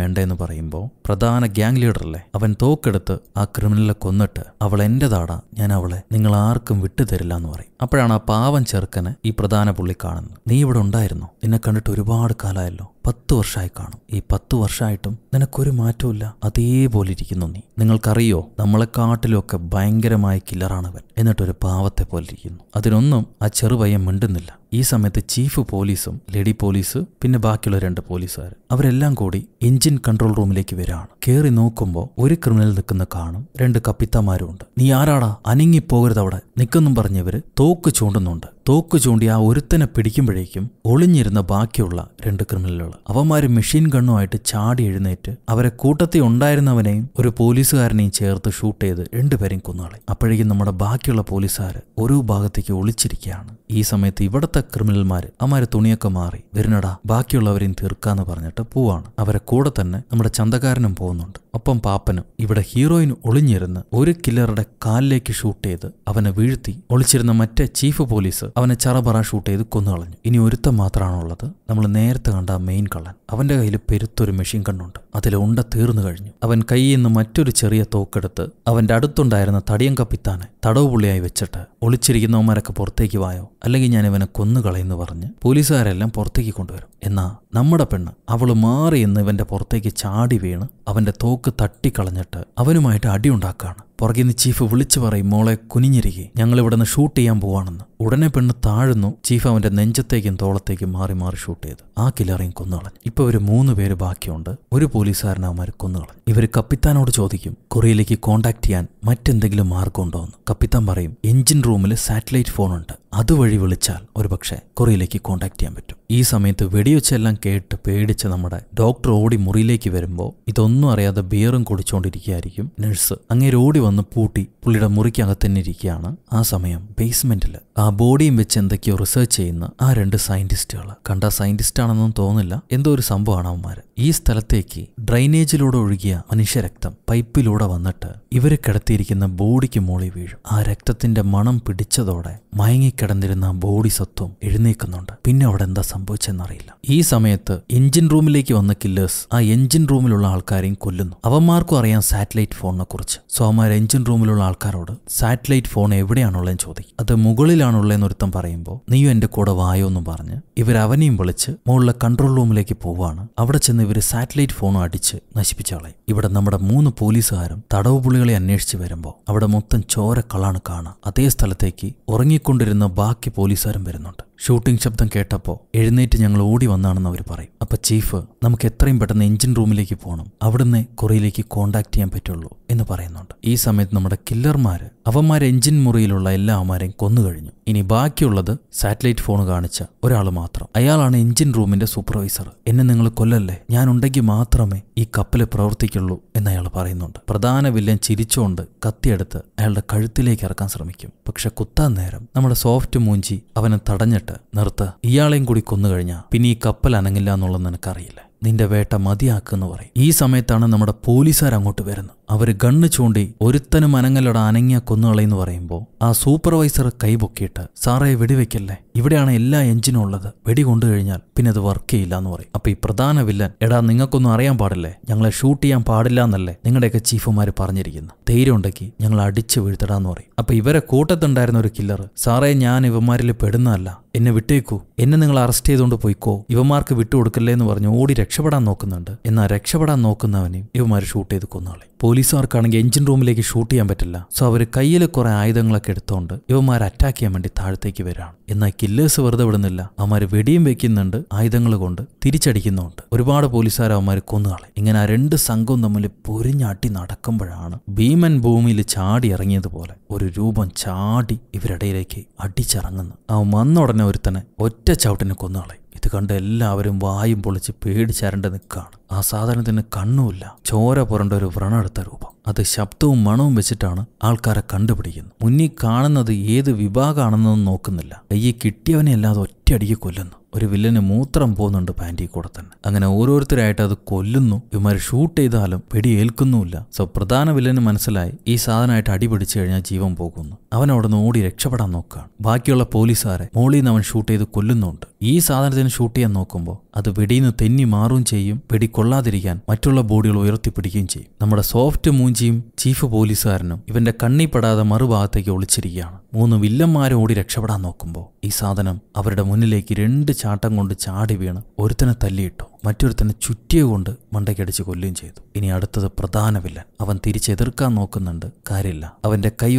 വേണ്ടതെന്ന് പറയുമ്പോൾ പ്രധാന ഗ്യാങ് ലീഡറല്ലേ അവൻ തോക്കെടുത്ത് ആ ക്രിമിനലെ കൊന്നിട്ട് അവൾ എൻ്റെതാടാ ഞാൻ അവളെ നിങ്ങൾ ആർക്കും വിട്ടുതരില്ല എന്ന് പറയും അപ്പോഴാണ് ആ പാവം ചെറുക്കനെ ഈ പ്രധാന പുള്ളി കാണുന്നത് നീ ഇവിടെ ഉണ്ടായിരുന്നോ നിന്നെ കണ്ടിട്ട് ഒരുപാട് കാലമായല്ലോ പത്ത് വർഷമായി കാണും ഈ പത്ത് വർഷമായിട്ടും നിനക്കൊരു മാറ്റമില്ല അതേപോലെ ഇരിക്കുന്നു നീ നിങ്ങൾക്കറിയോ കാട്ടിലൊക്കെ ഭയങ്കരമായ കില്ലറാണവൻ എന്നിട്ടൊരു പാവത്തെ പോലിരിക്കുന്നു അതിനൊന്നും ആ ചെറുപയ്യൻ മിണ്ടുന്നില്ല ഈ സമയത്ത് ചീഫ് പോലീസും ലേഡി പോലീസ് പിന്നെ ബാക്കിയുള്ള രണ്ട് പോലീസുകാർ അവരെല്ലാം കൂടി എഞ്ചിൻ കൺട്രോൾ റൂമിലേക്ക് വരാണ് കയറി നോക്കുമ്പോൾ ഒരു ക്രിമിനൽ നിൽക്കുന്ന കാണും രണ്ട് കപ്പിത്തമാരും ഉണ്ട് നീ ആരാടാ അനങ്ങിപ്പോകരുത് അവിടെ നിൽക്കെന്നും പറഞ്ഞവർ തോക്ക് ചൂണ്ടുന്നുണ്ട് തോക്ക് ചൂണ്ടി ആ ഒരുത്തനെ പിടിക്കുമ്പോഴേക്കും ഒളിഞ്ഞിരുന്ന ബാക്കിയുള്ള രണ്ട് ക്രിമിനലുകൾ അവന്മാർ മെഷീൻ ഗണ്ണുമായിട്ട് ചാടി എഴുന്നേറ്റ് അവരെ കൂട്ടത്തിൽ ഉണ്ടായിരുന്നവനെയും ഒരു പോലീസുകാരനെയും ചേർത്ത് ഷൂട്ട് ചെയ്ത് രണ്ടുപേരെയും കൊന്നുകളയും അപ്പോഴേക്കും നമ്മുടെ ബാക്കിയുള്ള പോലീസുകാർ ഓരോ ഭാഗത്തേക്ക് ഒളിച്ചിരിക്കുകയാണ് ഈ സമയത്ത് ഇവിടെ കറുത്ത ക്രിമിനൽമാർ അമാരെ തുണിയൊക്കെ മാറി വരുന്നടാ ബാക്കിയുള്ളവരെയും തീർക്കാന്ന് പറഞ്ഞിട്ട് പോവാണ് അവരെ കൂടെ തന്നെ നമ്മുടെ ചന്തക്കാരനും പോകുന്നുണ്ട് ഒപ്പം പാപ്പനും ഇവിടെ ഹീറോയിൻ ഒളിഞ്ഞിരുന്ന് ഒരു കില്ലറുടെ കാലിലേക്ക് ഷൂട്ട് ചെയ്ത് അവനെ വീഴ്ത്തി ഒളിച്ചിരുന്ന മറ്റേ ചീഫ് പോലീസ് അവനെ ചറപറ ഷൂട്ട് ചെയ്ത് കളഞ്ഞു ഇനി ഒരുത്തം മാത്രമാണുള്ളത് നമ്മൾ നേരത്തെ കണ്ട മെയിൻ കള്ളൻ അവന്റെ കയ്യിൽ പെരുത്തൊരു മെഷീൻ കണ്ണുണ്ട് അതിൽ ഉണ്ട തീർന്നു കഴിഞ്ഞു അവൻ കയ്യിൽ നിന്ന് മറ്റൊരു ചെറിയ തോക്കെടുത്ത് അവന്റെ അടുത്തുണ്ടായിരുന്ന തടിയം കപ്പിത്താനെ തടവുപുള്ളിയായി വെച്ചിട്ട് ഒളിച്ചിരിക്കുന്നവന്മാരൊക്കെ പുറത്തേക്ക് വായോ അല്ലെങ്കിൽ ഞാൻ ഇവനെ കൊന്നു കൊന്നുകളയെന്ന് പറഞ്ഞ് പോലീസുകാരെല്ലാം പുറത്തേക്ക് കൊണ്ടുവരും എന്നാൽ നമ്മുടെ പെണ്ണ് അവൾ മാറിയെന്ന് ഇവൻ്റെ പുറത്തേക്ക് ചാടി വീണ് അവൻ്റെ തോക്ക് തട്ടിക്കളഞ്ഞിട്ട് അവനുമായിട്ട് അടിയുണ്ടാക്കുകയാണ് പുറകിൽ നിന്ന് ചീഫ് വിളിച്ചു പറയും മോളെ കുനിഞ്ഞിരിക്കെ ഞങ്ങൾ ഇവിടെ നിന്ന് ഷൂട്ട് ചെയ്യാൻ പോവാണെന്ന് ഉടനെ പെണ്ണ് താഴ്ന്നു ചീഫ് അവൻ്റെ നെഞ്ചത്തേക്കും തോളത്തേക്കും മാറി മാറി ഷൂട്ട് ചെയ്തു ആ കില്ലറയും കൊന്നുകളഞ്ഞു ഇപ്പൊ ഒരു മൂന്ന് പേര് ബാക്കിയുണ്ട് ഒരു പോലീസുകാരനവന്മാർ കൊന്നുകളഞ്ഞു ഇവർ കപ്പിത്താനോട് ചോദിക്കും കൊറിയയിലേക്ക് കോണ്ടാക്ട് ചെയ്യാൻ മറ്റെന്തെങ്കിലും ഉണ്ടോ എന്ന് കപ്പിത്താൻ പറയും എഞ്ചിൻ റൂമിൽ സാറ്റലൈറ്റ് ഫോൺ ഉണ്ട് അതുവഴി വിളിച്ചാൽ ഒരുപക്ഷെ കൊറിയയിലേക്ക് കോണ്ടാക്ട് ചെയ്യാൻ പറ്റും ഈ സമയത്ത് വെടിവെച്ചെല്ലാം കേട്ട് പേടിച്ച് നമ്മുടെ ഡോക്ടർ ഓടി മുറിയിലേക്ക് വരുമ്പോൾ ഇതൊന്നും അറിയാതെ ബിയറും കുടിച്ചുകൊണ്ടിരിക്കുകയായിരിക്കും നഴ്സ് അങ്ങേരോടി വന്ന് പൂട്ടി പുള്ളിയുടെ മുറിക്കകത്ത് തന്നെ ഇരിക്കുകയാണ് ആ സമയം ബേസ്മെന്റിൽ ആ ബോഡിയും വെച്ച് എന്തൊക്കെയോ റിസർച്ച് ചെയ്യുന്ന ആ രണ്ട് സയന്റിസ്റ്റുകൾ കണ്ട സയന്റിസ്റ്റ് ആണെന്നും തോന്നില്ല എന്തോ ഒരു സംഭവമാണ് അവന്മാർ ഈ സ്ഥലത്തേക്ക് ഡ്രൈനേജിലൂടെ ഒഴുകിയ മനുഷ്യരക്തം പൈപ്പിലൂടെ വന്നിട്ട് ഇവര് കിടത്തിയിരിക്കുന്ന ബോഡിക്ക് മോളി വീഴും ആ രക്തത്തിന്റെ മണം പിടിച്ചതോടെ മയങ്ങിക്കിടന്നിരുന്ന ബോഡി സ്വത്വം എഴുന്നേക്കുന്നുണ്ട് പിന്നെ അവിടെ എന്താ സംഭവിച്ചെന്നറിയില്ല ഈ സമയത്ത് എഞ്ചിൻ റൂമിലേക്ക് വന്ന കില്ലേഴ്സ് ആ എഞ്ചിൻ റൂമിലുള്ള ആൾക്കാരെയും കൊല്ലുന്നു അവന്മാർക്കും അറിയാം സാറ്റലൈറ്റ് ഫോണിനെ കുറിച്ച് സോ എഞ്ചിൻ റൂമിലുള്ള ആൾക്കാരോട് സാറ്റലൈറ്റ് ഫോൺ എവിടെയാണുള്ളതെന്ന് ചോദിക്കും അത് മുകളിലാണുള്ളതെന്ന് ഒരുത്തം പറയുമ്പോൾ നീയും എൻ്റെ കൂടെ വായോ എന്നും പറഞ്ഞ് ഇവരവനെയും വിളിച്ച് മുകളിലെ കൺട്രോൾ റൂമിലേക്ക് പോവുകയാണ് അവിടെ ചെന്ന് ഇവർ സാറ്റലൈറ്റ് ഫോണും അടിച്ച് നശിപ്പിച്ചാളെ ഇവിടെ നമ്മുടെ മൂന്ന് പോലീസുകാരും തടവ് പുള്ളികളെ അന്വേഷിച്ച് വരുമ്പോൾ അവിടെ മൊത്തം ചോരക്കളാണ് കാണുക അതേ സ്ഥലത്തേക്ക് ഉറങ്ങിക്കൊണ്ടിരുന്ന ബാക്കി പോലീസുകാരും വരുന്നുണ്ട് ഷൂട്ടിംഗ് ശബ്ദം കേട്ടപ്പോൾ എഴുന്നേറ്റ് ഞങ്ങൾ ഓടി വന്നാണെന്ന് അവർ പറയും അപ്പോൾ ചീഫ് നമുക്ക് എത്രയും പെട്ടെന്ന് എഞ്ചിൻ റൂമിലേക്ക് പോകണം അവിടുന്ന് കുറയിലേക്ക് കോണ്ടാക്ട് ചെയ്യാൻ പറ്റുള്ളൂ എന്ന് പറയുന്നുണ്ട് ഈ സമയത്ത് നമ്മുടെ കില്ലർമാർ അവന്മാർ എഞ്ചിൻ മുറിയിലുള്ള എല്ലാ അവന്മാരെയും കൊന്നു കഴിഞ്ഞു ഇനി ബാക്കിയുള്ളത് സാറ്റലൈറ്റ് ഫോൺ കാണിച്ച ഒരാൾ മാത്രം അയാളാണ് എഞ്ചിൻ റൂമിന്റെ സൂപ്പർവൈസർ എന്നെ നിങ്ങൾ കൊല്ലല്ലേ ഞാൻ ഉണ്ടെങ്കിൽ മാത്രമേ ഈ കപ്പല് പ്രവർത്തിക്കുള്ളൂ എന്ന് അയാൾ പറയുന്നുണ്ട് പ്രധാന വില്ലൻ ചിരിച്ചുകൊണ്ട് കത്തിയെടുത്ത് അയാളുടെ കഴുത്തിലേക്ക് ഇറക്കാൻ ശ്രമിക്കും പക്ഷെ കുത്താൻ നേരം നമ്മുടെ സോഫ്റ്റ് മൂഞ്ചി അവനെ തടഞ്ഞിട്ട് പറഞ്ഞിട്ട് നിർത്ത് ഇയാളെയും കൂടി കൊന്നു പിന്നെ ഈ കപ്പൽ അനങ്ങില്ല എന്നുള്ളത് നിനക്കറിയില്ല നിന്റെ വേട്ട മതിയാക്കുന്നു പറയും ഈ സമയത്താണ് നമ്മുടെ പോലീസുകാർ അങ്ങോട്ട് വരുന്നത് അവർ ഗണ്ണ് ചൂണ്ടി ഒരുത്തനും അനങ്ങലട അനങ്ങിയ കൊന്നുകളെന്ന് പറയുമ്പോൾ ആ സൂപ്പർവൈസർ കൈപൊക്കിയിട്ട് സാറേ വെടിവെക്കല്ലേ ഇവിടെയാണ് എല്ലാ എഞ്ചിനും ഉള്ളത് വെടി കൊണ്ടു കഴിഞ്ഞാൽ പിന്നെ അത് വർക്ക് ചെയ്യില്ല എന്ന് പറയും അപ്പോൾ ഈ പ്രധാന വില്ലൻ എടാ നിങ്ങൾക്കൊന്നും അറിയാൻ പാടില്ലേ ഞങ്ങളെ ഷൂട്ട് ചെയ്യാൻ പാടില്ല എന്നല്ലേ നിങ്ങളുടെയൊക്കെ ചീഫുമാർ പറഞ്ഞിരിക്കുന്നു ധൈര്യം ഉണ്ടെങ്കിൽ ഞങ്ങൾ അടിച്ച് വീഴ്ത്തടാന്ന് പറയും അപ്പോൾ ഇവരെ കൂട്ടത്തുണ്ടായിരുന്ന ഒരു കില്ലർ സാറേ ഞാൻ ഇവന്മാരിൽ പെടുന്നതല്ല എന്നെ വിട്ടേക്കൂ എന്നെ നിങ്ങൾ അറസ്റ്റ് ചെയ്തുകൊണ്ട് പോയിക്കോ ഇവന്മാർക്ക് വിട്ടുകൊടുക്കല്ലേ എന്ന് പറഞ്ഞ് ഓടി രക്ഷപ്പെടാൻ നോക്കുന്നുണ്ട് എന്നാൽ രക്ഷപ്പെടാൻ നോക്കുന്നവനെയും ഇവന്മാർ ഷൂട്ട് ചെയ്ത് കൊന്നാളെ പോലീസുകാർക്കാണെങ്കിൽ എഞ്ചിൻ റൂമിലേക്ക് ഷൂട്ട് ചെയ്യാൻ പറ്റില്ല സോ അവർ കയ്യിൽ കുറേ ആയുധങ്ങളൊക്കെ എടുത്തോണ്ട് ഇവന്മാരെ അറ്റാക്ക് ചെയ്യാൻ വേണ്ടി താഴത്തേക്ക് വരാണ് എന്നാൽ കില്ലേഴ്സ് വെറുതെ വിടുന്നില്ല അവന്മാർ വെടിയും വെക്കുന്നുണ്ട് ആയുധങ്ങൾ കൊണ്ട് തിരിച്ചടിക്കുന്നുണ്ട് ഒരുപാട് പോലീസുകാർ അവന്മാർ കൊന്നുകളെ ഇങ്ങനെ ആ രണ്ട് സംഘവും തമ്മിൽ പൊരിഞ്ഞാട്ടി നടക്കുമ്പോഴാണ് ഭീമൻ ഭൂമിയിൽ ചാടി ഇറങ്ങിയതുപോലെ ഒരു രൂപം ചാടി ഇവരിടയിലേക്ക് അടിച്ചിറങ്ങുന്നു അവൻ വന്നുടനെ ഒരുത്തനെ ഒറ്റ ചവിട്ടിന് കൊന്നുകളെ ഇത് കണ്ട് എല്ലാവരും വായും പൊളിച്ച് പേടിച്ചരണ്ട് നിൽക്കുകയാണ് ആ സാധനത്തിന് കണ്ണുമില്ല ചോര പുരണ്ട ഒരു വ്രണമെടുത്ത രൂപം അത് ശബ്ദവും മണവും വെച്ചിട്ടാണ് ആൾക്കാരെ കണ്ടുപിടിക്കുന്നത് മുന്നിൽ കാണുന്നത് ഏത് വിഭാഗമാണെന്നൊന്നും നോക്കുന്നില്ല കയ്യെ കിട്ടിയവനെ അല്ലാതെ ഒറ്റയടിക്ക് കൊല്ലുന്നു ഒരു വില്ലന് മൂത്രം പോകുന്നുണ്ട് പാൻറ്റി കൂടെ തന്നെ അങ്ങനെ ഓരോരുത്തരായിട്ട് അത് കൊല്ലുന്നു ഇവന്മാർ ഷൂട്ട് ചെയ്താലും വെടിയേൽക്കുന്നുമില്ല സോ പ്രധാന വില്ലന് മനസ്സിലായി ഈ സാധനമായിട്ട് അടിപിടിച്ചു കഴിഞ്ഞാൽ ജീവൻ പോകുന്നു അവൻ അവിടെ നിന്ന് ഓടി രക്ഷപ്പെടാൻ നോക്കുകയാണ് ബാക്കിയുള്ള പോലീസുകാരെ മോളിൽ നിന്ന് അവൻ ഷൂട്ട് ചെയ്ത് കൊല്ലുന്നുണ്ട് ഈ സാധനത്തിന് ഷൂട്ട് ചെയ്യാൻ നോക്കുമ്പോൾ അത് വെടിയിൽ തെന്നി മാറും ചെയ്യും വെടി കൊള്ളാതിരിക്കാൻ മറ്റുള്ള ബോഡികൾ ഉയർത്തിപ്പിടിക്കുകയും ചെയ്യും നമ്മുടെ സോഫ്റ്റ് മൂഞ്ചിയും ചീഫ് പോലീസുകാരനും ഇവന്റെ കണ്ണിപ്പെടാതെ മറുഭാഗത്തേക്ക് ഒളിച്ചിരിക്കുകയാണ് മൂന്ന് വില്ലന്മാരെ ഓടി രക്ഷപ്പെടാൻ നോക്കുമ്പോൾ ഈ സാധനം അവരുടെ മുന്നിലേക്ക് രണ്ട് ചാട്ടം കൊണ്ട് ചാടി വീണ് ഒരുത്തനെ തല്ലിയിട്ടു മറ്റൊരുത്തനെ ചുറ്റിയ കൊണ്ട് മണ്ടയ്ക്കടിച്ച് കൊല്ലുകയും ചെയ്തു ഇനി അടുത്തത് പ്രധാന വില്ലൻ അവൻ തിരിച്ചെതിർക്കാൻ നോക്കുന്നുണ്ട് കാര്യമില്ല അവൻ്റെ കൈ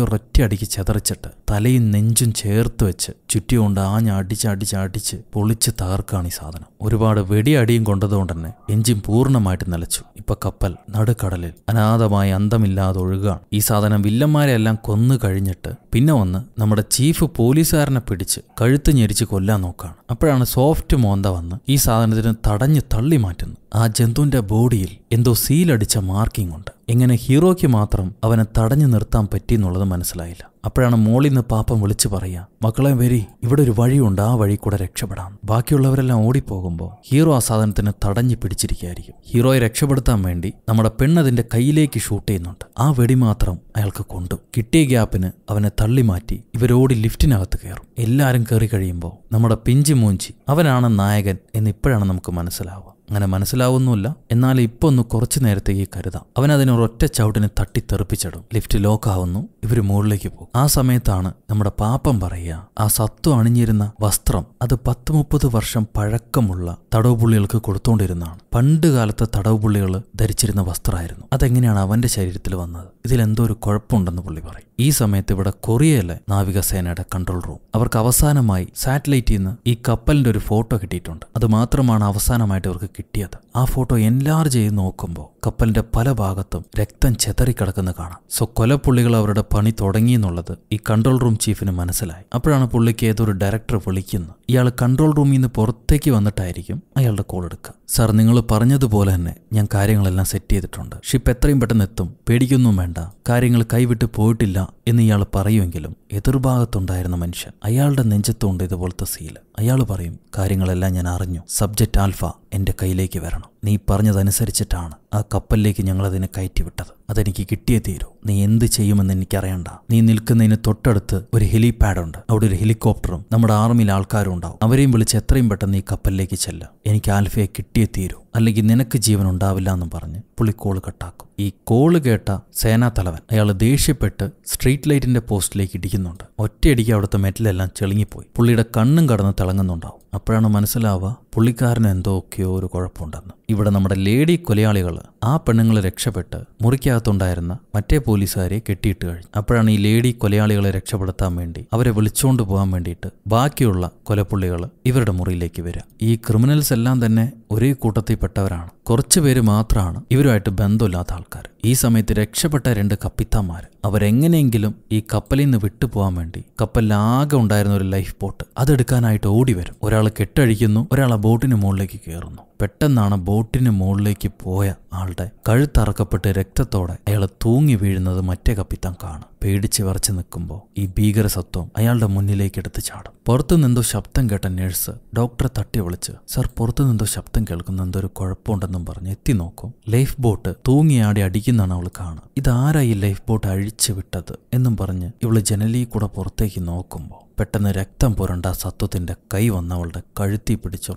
അടിക്ക് ചതറിച്ചിട്ട് തലയും നെഞ്ചും ചേർത്ത് വെച്ച് കൊണ്ട് ആഞ്ഞ അടിച്ച് അടിച്ച് അടിച്ച് പൊളിച്ച് തകർക്കാണ് ഈ സാധനം ഒരുപാട് വെടിയടിയും കൊണ്ടതുകൊണ്ട് തന്നെ എഞ്ചിൻ പൂർണ്ണമായിട്ട് നിലച്ചു ഇപ്പൊ കപ്പൽ നടുക്കടലിൽ അനാഥമായി അന്തമില്ലാതെ ഒഴുകാണ് ഈ സാധനം വില്ലന്മാരെല്ലാം കൊന്നു കഴിഞ്ഞിട്ട് പിന്നെ വന്ന് നമ്മുടെ ചീഫ് പോലീസുകാരനെ പിടിച്ച് കഴുത്ത് ഞെരിച്ച് കൊല്ലാൻ നോക്കാണ് അപ്പോഴാണ് സോഫ്റ്റ് മോന്ത വന്ന് ഈ സാധനത്തിന് തടഞ്ഞ് തള്ളി മാറ്റുന്നു ആ ജന്തുവിൻ്റെ ബോഡിയിൽ എന്തോ സീലടിച്ച മാർക്കിംഗ് ഉണ്ട് എങ്ങനെ ഹീറോയ്ക്ക് മാത്രം അവനെ തടഞ്ഞു നിർത്താൻ എന്നുള്ളത് മനസ്സിലായില്ല അപ്പോഴാണ് മോളിൽ നിന്ന് പാപ്പം വിളിച്ചു പറയുക മക്കളെ വരി ഇവിടെ ഒരു വഴിയുണ്ട് ആ വഴി കൂടെ രക്ഷപ്പെടാം ബാക്കിയുള്ളവരെല്ലാം ഓടിപ്പോകുമ്പോൾ ഹീറോ ആ സാധനത്തിന് തടഞ്ഞു പിടിച്ചിരിക്കുകയായിരിക്കും ഹീറോയെ രക്ഷപ്പെടുത്താൻ വേണ്ടി നമ്മുടെ പെണ്ണതിൻ്റെ കയ്യിലേക്ക് ഷൂട്ട് ചെയ്യുന്നുണ്ട് ആ വെടി മാത്രം അയാൾക്ക് കൊണ്ടു കിട്ടിയ ഗ്യാപ്പിന് അവനെ തള്ളി മാറ്റി ഇവരോടി ലിഫ്റ്റിനകത്ത് കയറും എല്ലാവരും കയറി കഴിയുമ്പോൾ നമ്മുടെ പിഞ്ചി മൂഞ്ചി അവനാണ് നായകൻ എന്നിപ്പോഴാണ് നമുക്ക് മനസ്സിലാവുക അങ്ങനെ മനസ്സിലാവുന്നുമില്ല എന്നാൽ ഇപ്പോൾ ഒന്ന് കുറച്ച് നേരത്തേക്ക് കരുതാം അവൻ ഒറ്റ ചവിട്ടിന് തട്ടി തെറിപ്പിച്ചിടും ലിഫ്റ്റ് ലോക്കാവുന്നു ഇവർ മുകളിലേക്ക് പോകും ആ സമയത്താണ് നമ്മുടെ പാപ്പം പറയുക ആ സത്വം അണിഞ്ഞിരുന്ന വസ്ത്രം അത് പത്ത് മുപ്പത് വർഷം പഴക്കമുള്ള തടവുപുള്ളികൾക്ക് പുള്ളികൾക്ക് കൊടുത്തുകൊണ്ടിരുന്നതാണ് പണ്ട് കാലത്തെ തടവുപുള്ളികൾ ധരിച്ചിരുന്ന വസ്ത്രമായിരുന്നു അതെങ്ങനെയാണ് അവൻ്റെ ശരീരത്തിൽ വന്നത് ഇതിലെന്തോ ഒരു കുഴപ്പമുണ്ടെന്ന് പുള്ളി പറയും ഈ സമയത്ത് ഇവിടെ കൊറിയയിലെ നാവികസേനയുടെ കൺട്രോൾ റൂം അവർക്ക് അവസാനമായി സാറ്റലൈറ്റിൽ നിന്ന് ഈ കപ്പലിന്റെ ഒരു ഫോട്ടോ കിട്ടിയിട്ടുണ്ട് അത് മാത്രമാണ് അവസാനമായിട്ട് ഇവർക്ക് കിട്ടിയത് ആ ഫോട്ടോ എൻലാർജ് ചെയ്ത് നോക്കുമ്പോൾ കപ്പലിന്റെ പല ഭാഗത്തും രക്തം ചെതറിക്കിടക്കുന്നത് കാണാം സോ കൊലപ്പുള്ളികൾ അവരുടെ പണി തുടങ്ങി എന്നുള്ളത് ഈ കൺട്രോൾ റൂം ചീഫിന് മനസ്സിലായി അപ്പോഴാണ് പുള്ളിക്ക് ഏതൊരു ഡയറക്ടർ വിളിക്കുന്നത് ഇയാൾ കൺട്രോൾ റൂമിൽ നിന്ന് പുറത്തേക്ക് വന്നിട്ടായിരിക്കും അയാളുടെ കോൾ എടുക്കുക സാർ നിങ്ങൾ പറഞ്ഞതുപോലെ തന്നെ ഞാൻ കാര്യങ്ങളെല്ലാം സെറ്റ് ചെയ്തിട്ടുണ്ട് ഷിപ്പ് എത്രയും പെട്ടെന്ന് എത്തും പേടിക്കൊന്നും വേണ്ട കാര്യങ്ങൾ കൈവിട്ട് പോയിട്ടില്ല എന്ന് ഇയാൾ പറയുമെങ്കിലും എതിർഭാഗത്തുണ്ടായിരുന്ന മനുഷ്യൻ അയാളുടെ നെഞ്ചത്തുണ്ട് ഇതുപോലത്തെ സീല് അയാൾ പറയും കാര്യങ്ങളെല്ലാം ഞാൻ അറിഞ്ഞു സബ്ജക്റ്റ് ആൽഫ എൻ്റെ കയ്യിലേക്ക് വരണം നീ പറഞ്ഞതനുസരിച്ചിട്ടാണ് ആ കപ്പലിലേക്ക് ഞങ്ങളതിനെ കയറ്റിവിട്ടത് അതെനിക്ക് കിട്ടിയേ തീരൂ നീ എന്ത് ചെയ്യുമെന്ന് എനിക്കറിയണ്ട നീ നിൽക്കുന്നതിന് തൊട്ടടുത്ത് ഒരു ഹെലിപാഡ് ഉണ്ട് അവിടെ ഒരു ഹെലികോപ്റ്ററും നമ്മുടെ ആർമിയിൽ ആൾക്കാരും ഉണ്ടാവും അവരെയും വിളിച്ച് എത്രയും പെട്ടെന്ന് ഈ കപ്പലിലേക്ക് ചെല്ലുക എനിക്ക് ആൽഫയെ കിട്ടിയേ തീരൂ അല്ലെങ്കിൽ നിനക്ക് ജീവൻ ഉണ്ടാവില്ല എന്ന് പറഞ്ഞ് പുളി കോൾ കട്ടാക്കും ഈ കോള് കേട്ട സേനാതലവൻ അയാൾ ദേഷ്യപ്പെട്ട് സ്ട്രീറ്റ് ലൈറ്റിന്റെ പോസ്റ്റിലേക്ക് ഇടിക്കുന്നുണ്ട് ഒറ്റയടിക്ക് അവിടുത്തെ മെറ്റിലെല്ലാം ചെളിങ്ങിപ്പോയി പുള്ളിയുടെ കണ്ണും കടന്ന് തിളങ്ങുന്നുണ്ടാവും അപ്പോഴാണ് മനസ്സിലാവുക പുള്ളിക്കാരന് എന്തോ ഒക്കെയോ ഒരു കുഴപ്പമുണ്ടെന്ന് ഇവിടെ നമ്മുടെ ലേഡി കൊലയാളികൾ ആ പെണ്ണുങ്ങളെ രക്ഷപ്പെട്ട് മുറിക്കകത്തുണ്ടായിരുന്ന മറ്റേ പോലീസുകാരെ കെട്ടിയിട്ട് കഴിഞ്ഞു അപ്പോഴാണ് ഈ ലേഡി കൊലയാളികളെ രക്ഷപ്പെടുത്താൻ വേണ്ടി അവരെ വിളിച്ചുകൊണ്ട് പോകാൻ വേണ്ടിയിട്ട് ബാക്കിയുള്ള കൊലപ്പുള്ളികൾ ഇവരുടെ മുറിയിലേക്ക് വരിക ഈ ക്രിമിനൽസ് എല്ലാം തന്നെ ഒരേ കൂട്ടത്തിൽപ്പെട്ടവരാണ് കുറച്ച് പേര് മാത്രമാണ് ഇവരുമായിട്ട് ബന്ധമില്ലാത്ത ആൾക്കാർ ഈ സമയത്ത് രക്ഷപ്പെട്ട രണ്ട് കപ്പിത്താന്മാർ അവരെങ്ങനെയെങ്കിലും ഈ കപ്പലിൽ നിന്ന് വിട്ടുപോകാൻ വേണ്ടി കപ്പലിലാകെ ഉണ്ടായിരുന്ന ഒരു ലൈഫ് ബോട്ട് അതെടുക്കാനായിട്ട് ഓടി വരും ഒരാൾ കെട്ടഴിക്കുന്നു ഒരാൾ ആ ബോട്ടിന് മുകളിലേക്ക് കയറുന്നു പെട്ടെന്നാണ് ബോട്ടിന് മുകളിലേക്ക് പോയ ആളുടെ കഴുത്തറക്കപ്പെട്ട് രക്തത്തോടെ അയാൾ തൂങ്ങി വീഴുന്നത് മറ്റേ കപ്പിത്താൻ കാണും പേടിച്ച് വിറച്ച് നിൽക്കുമ്പോൾ ഈ ഭീകര സത്വം അയാളുടെ മുന്നിലേക്ക് എടുത്ത് ചാടും പുറത്തു നിന്നോ ശബ്ദം കേട്ട നേഴ്സ് ഡോക്ടറെ തട്ടി വിളിച്ച് സർ പുറത്തു നിന്നോ ശബ്ദം കേൾക്കുന്ന എന്തോ ഒരു കുഴപ്പമുണ്ടെന്നും പറഞ്ഞ് എത്തി നോക്കും ലൈഫ് ബോട്ട് തൂങ്ങിയാടി അടിക്കുന്നതാണ് അവൾ കാണുക ഇതാരാ ഈ ലൈഫ് ബോട്ട് അഴിച്ചു വിട്ടത് എന്നും പറഞ്ഞ് ഇവള് ജനലിൽ കൂടെ പുറത്തേക്ക് നോക്കുമ്പോൾ പെട്ടെന്ന് രക്തം പുരണ്ട സത്വത്തിൻ്റെ കൈ വന്നവളുടെ കഴുത്തി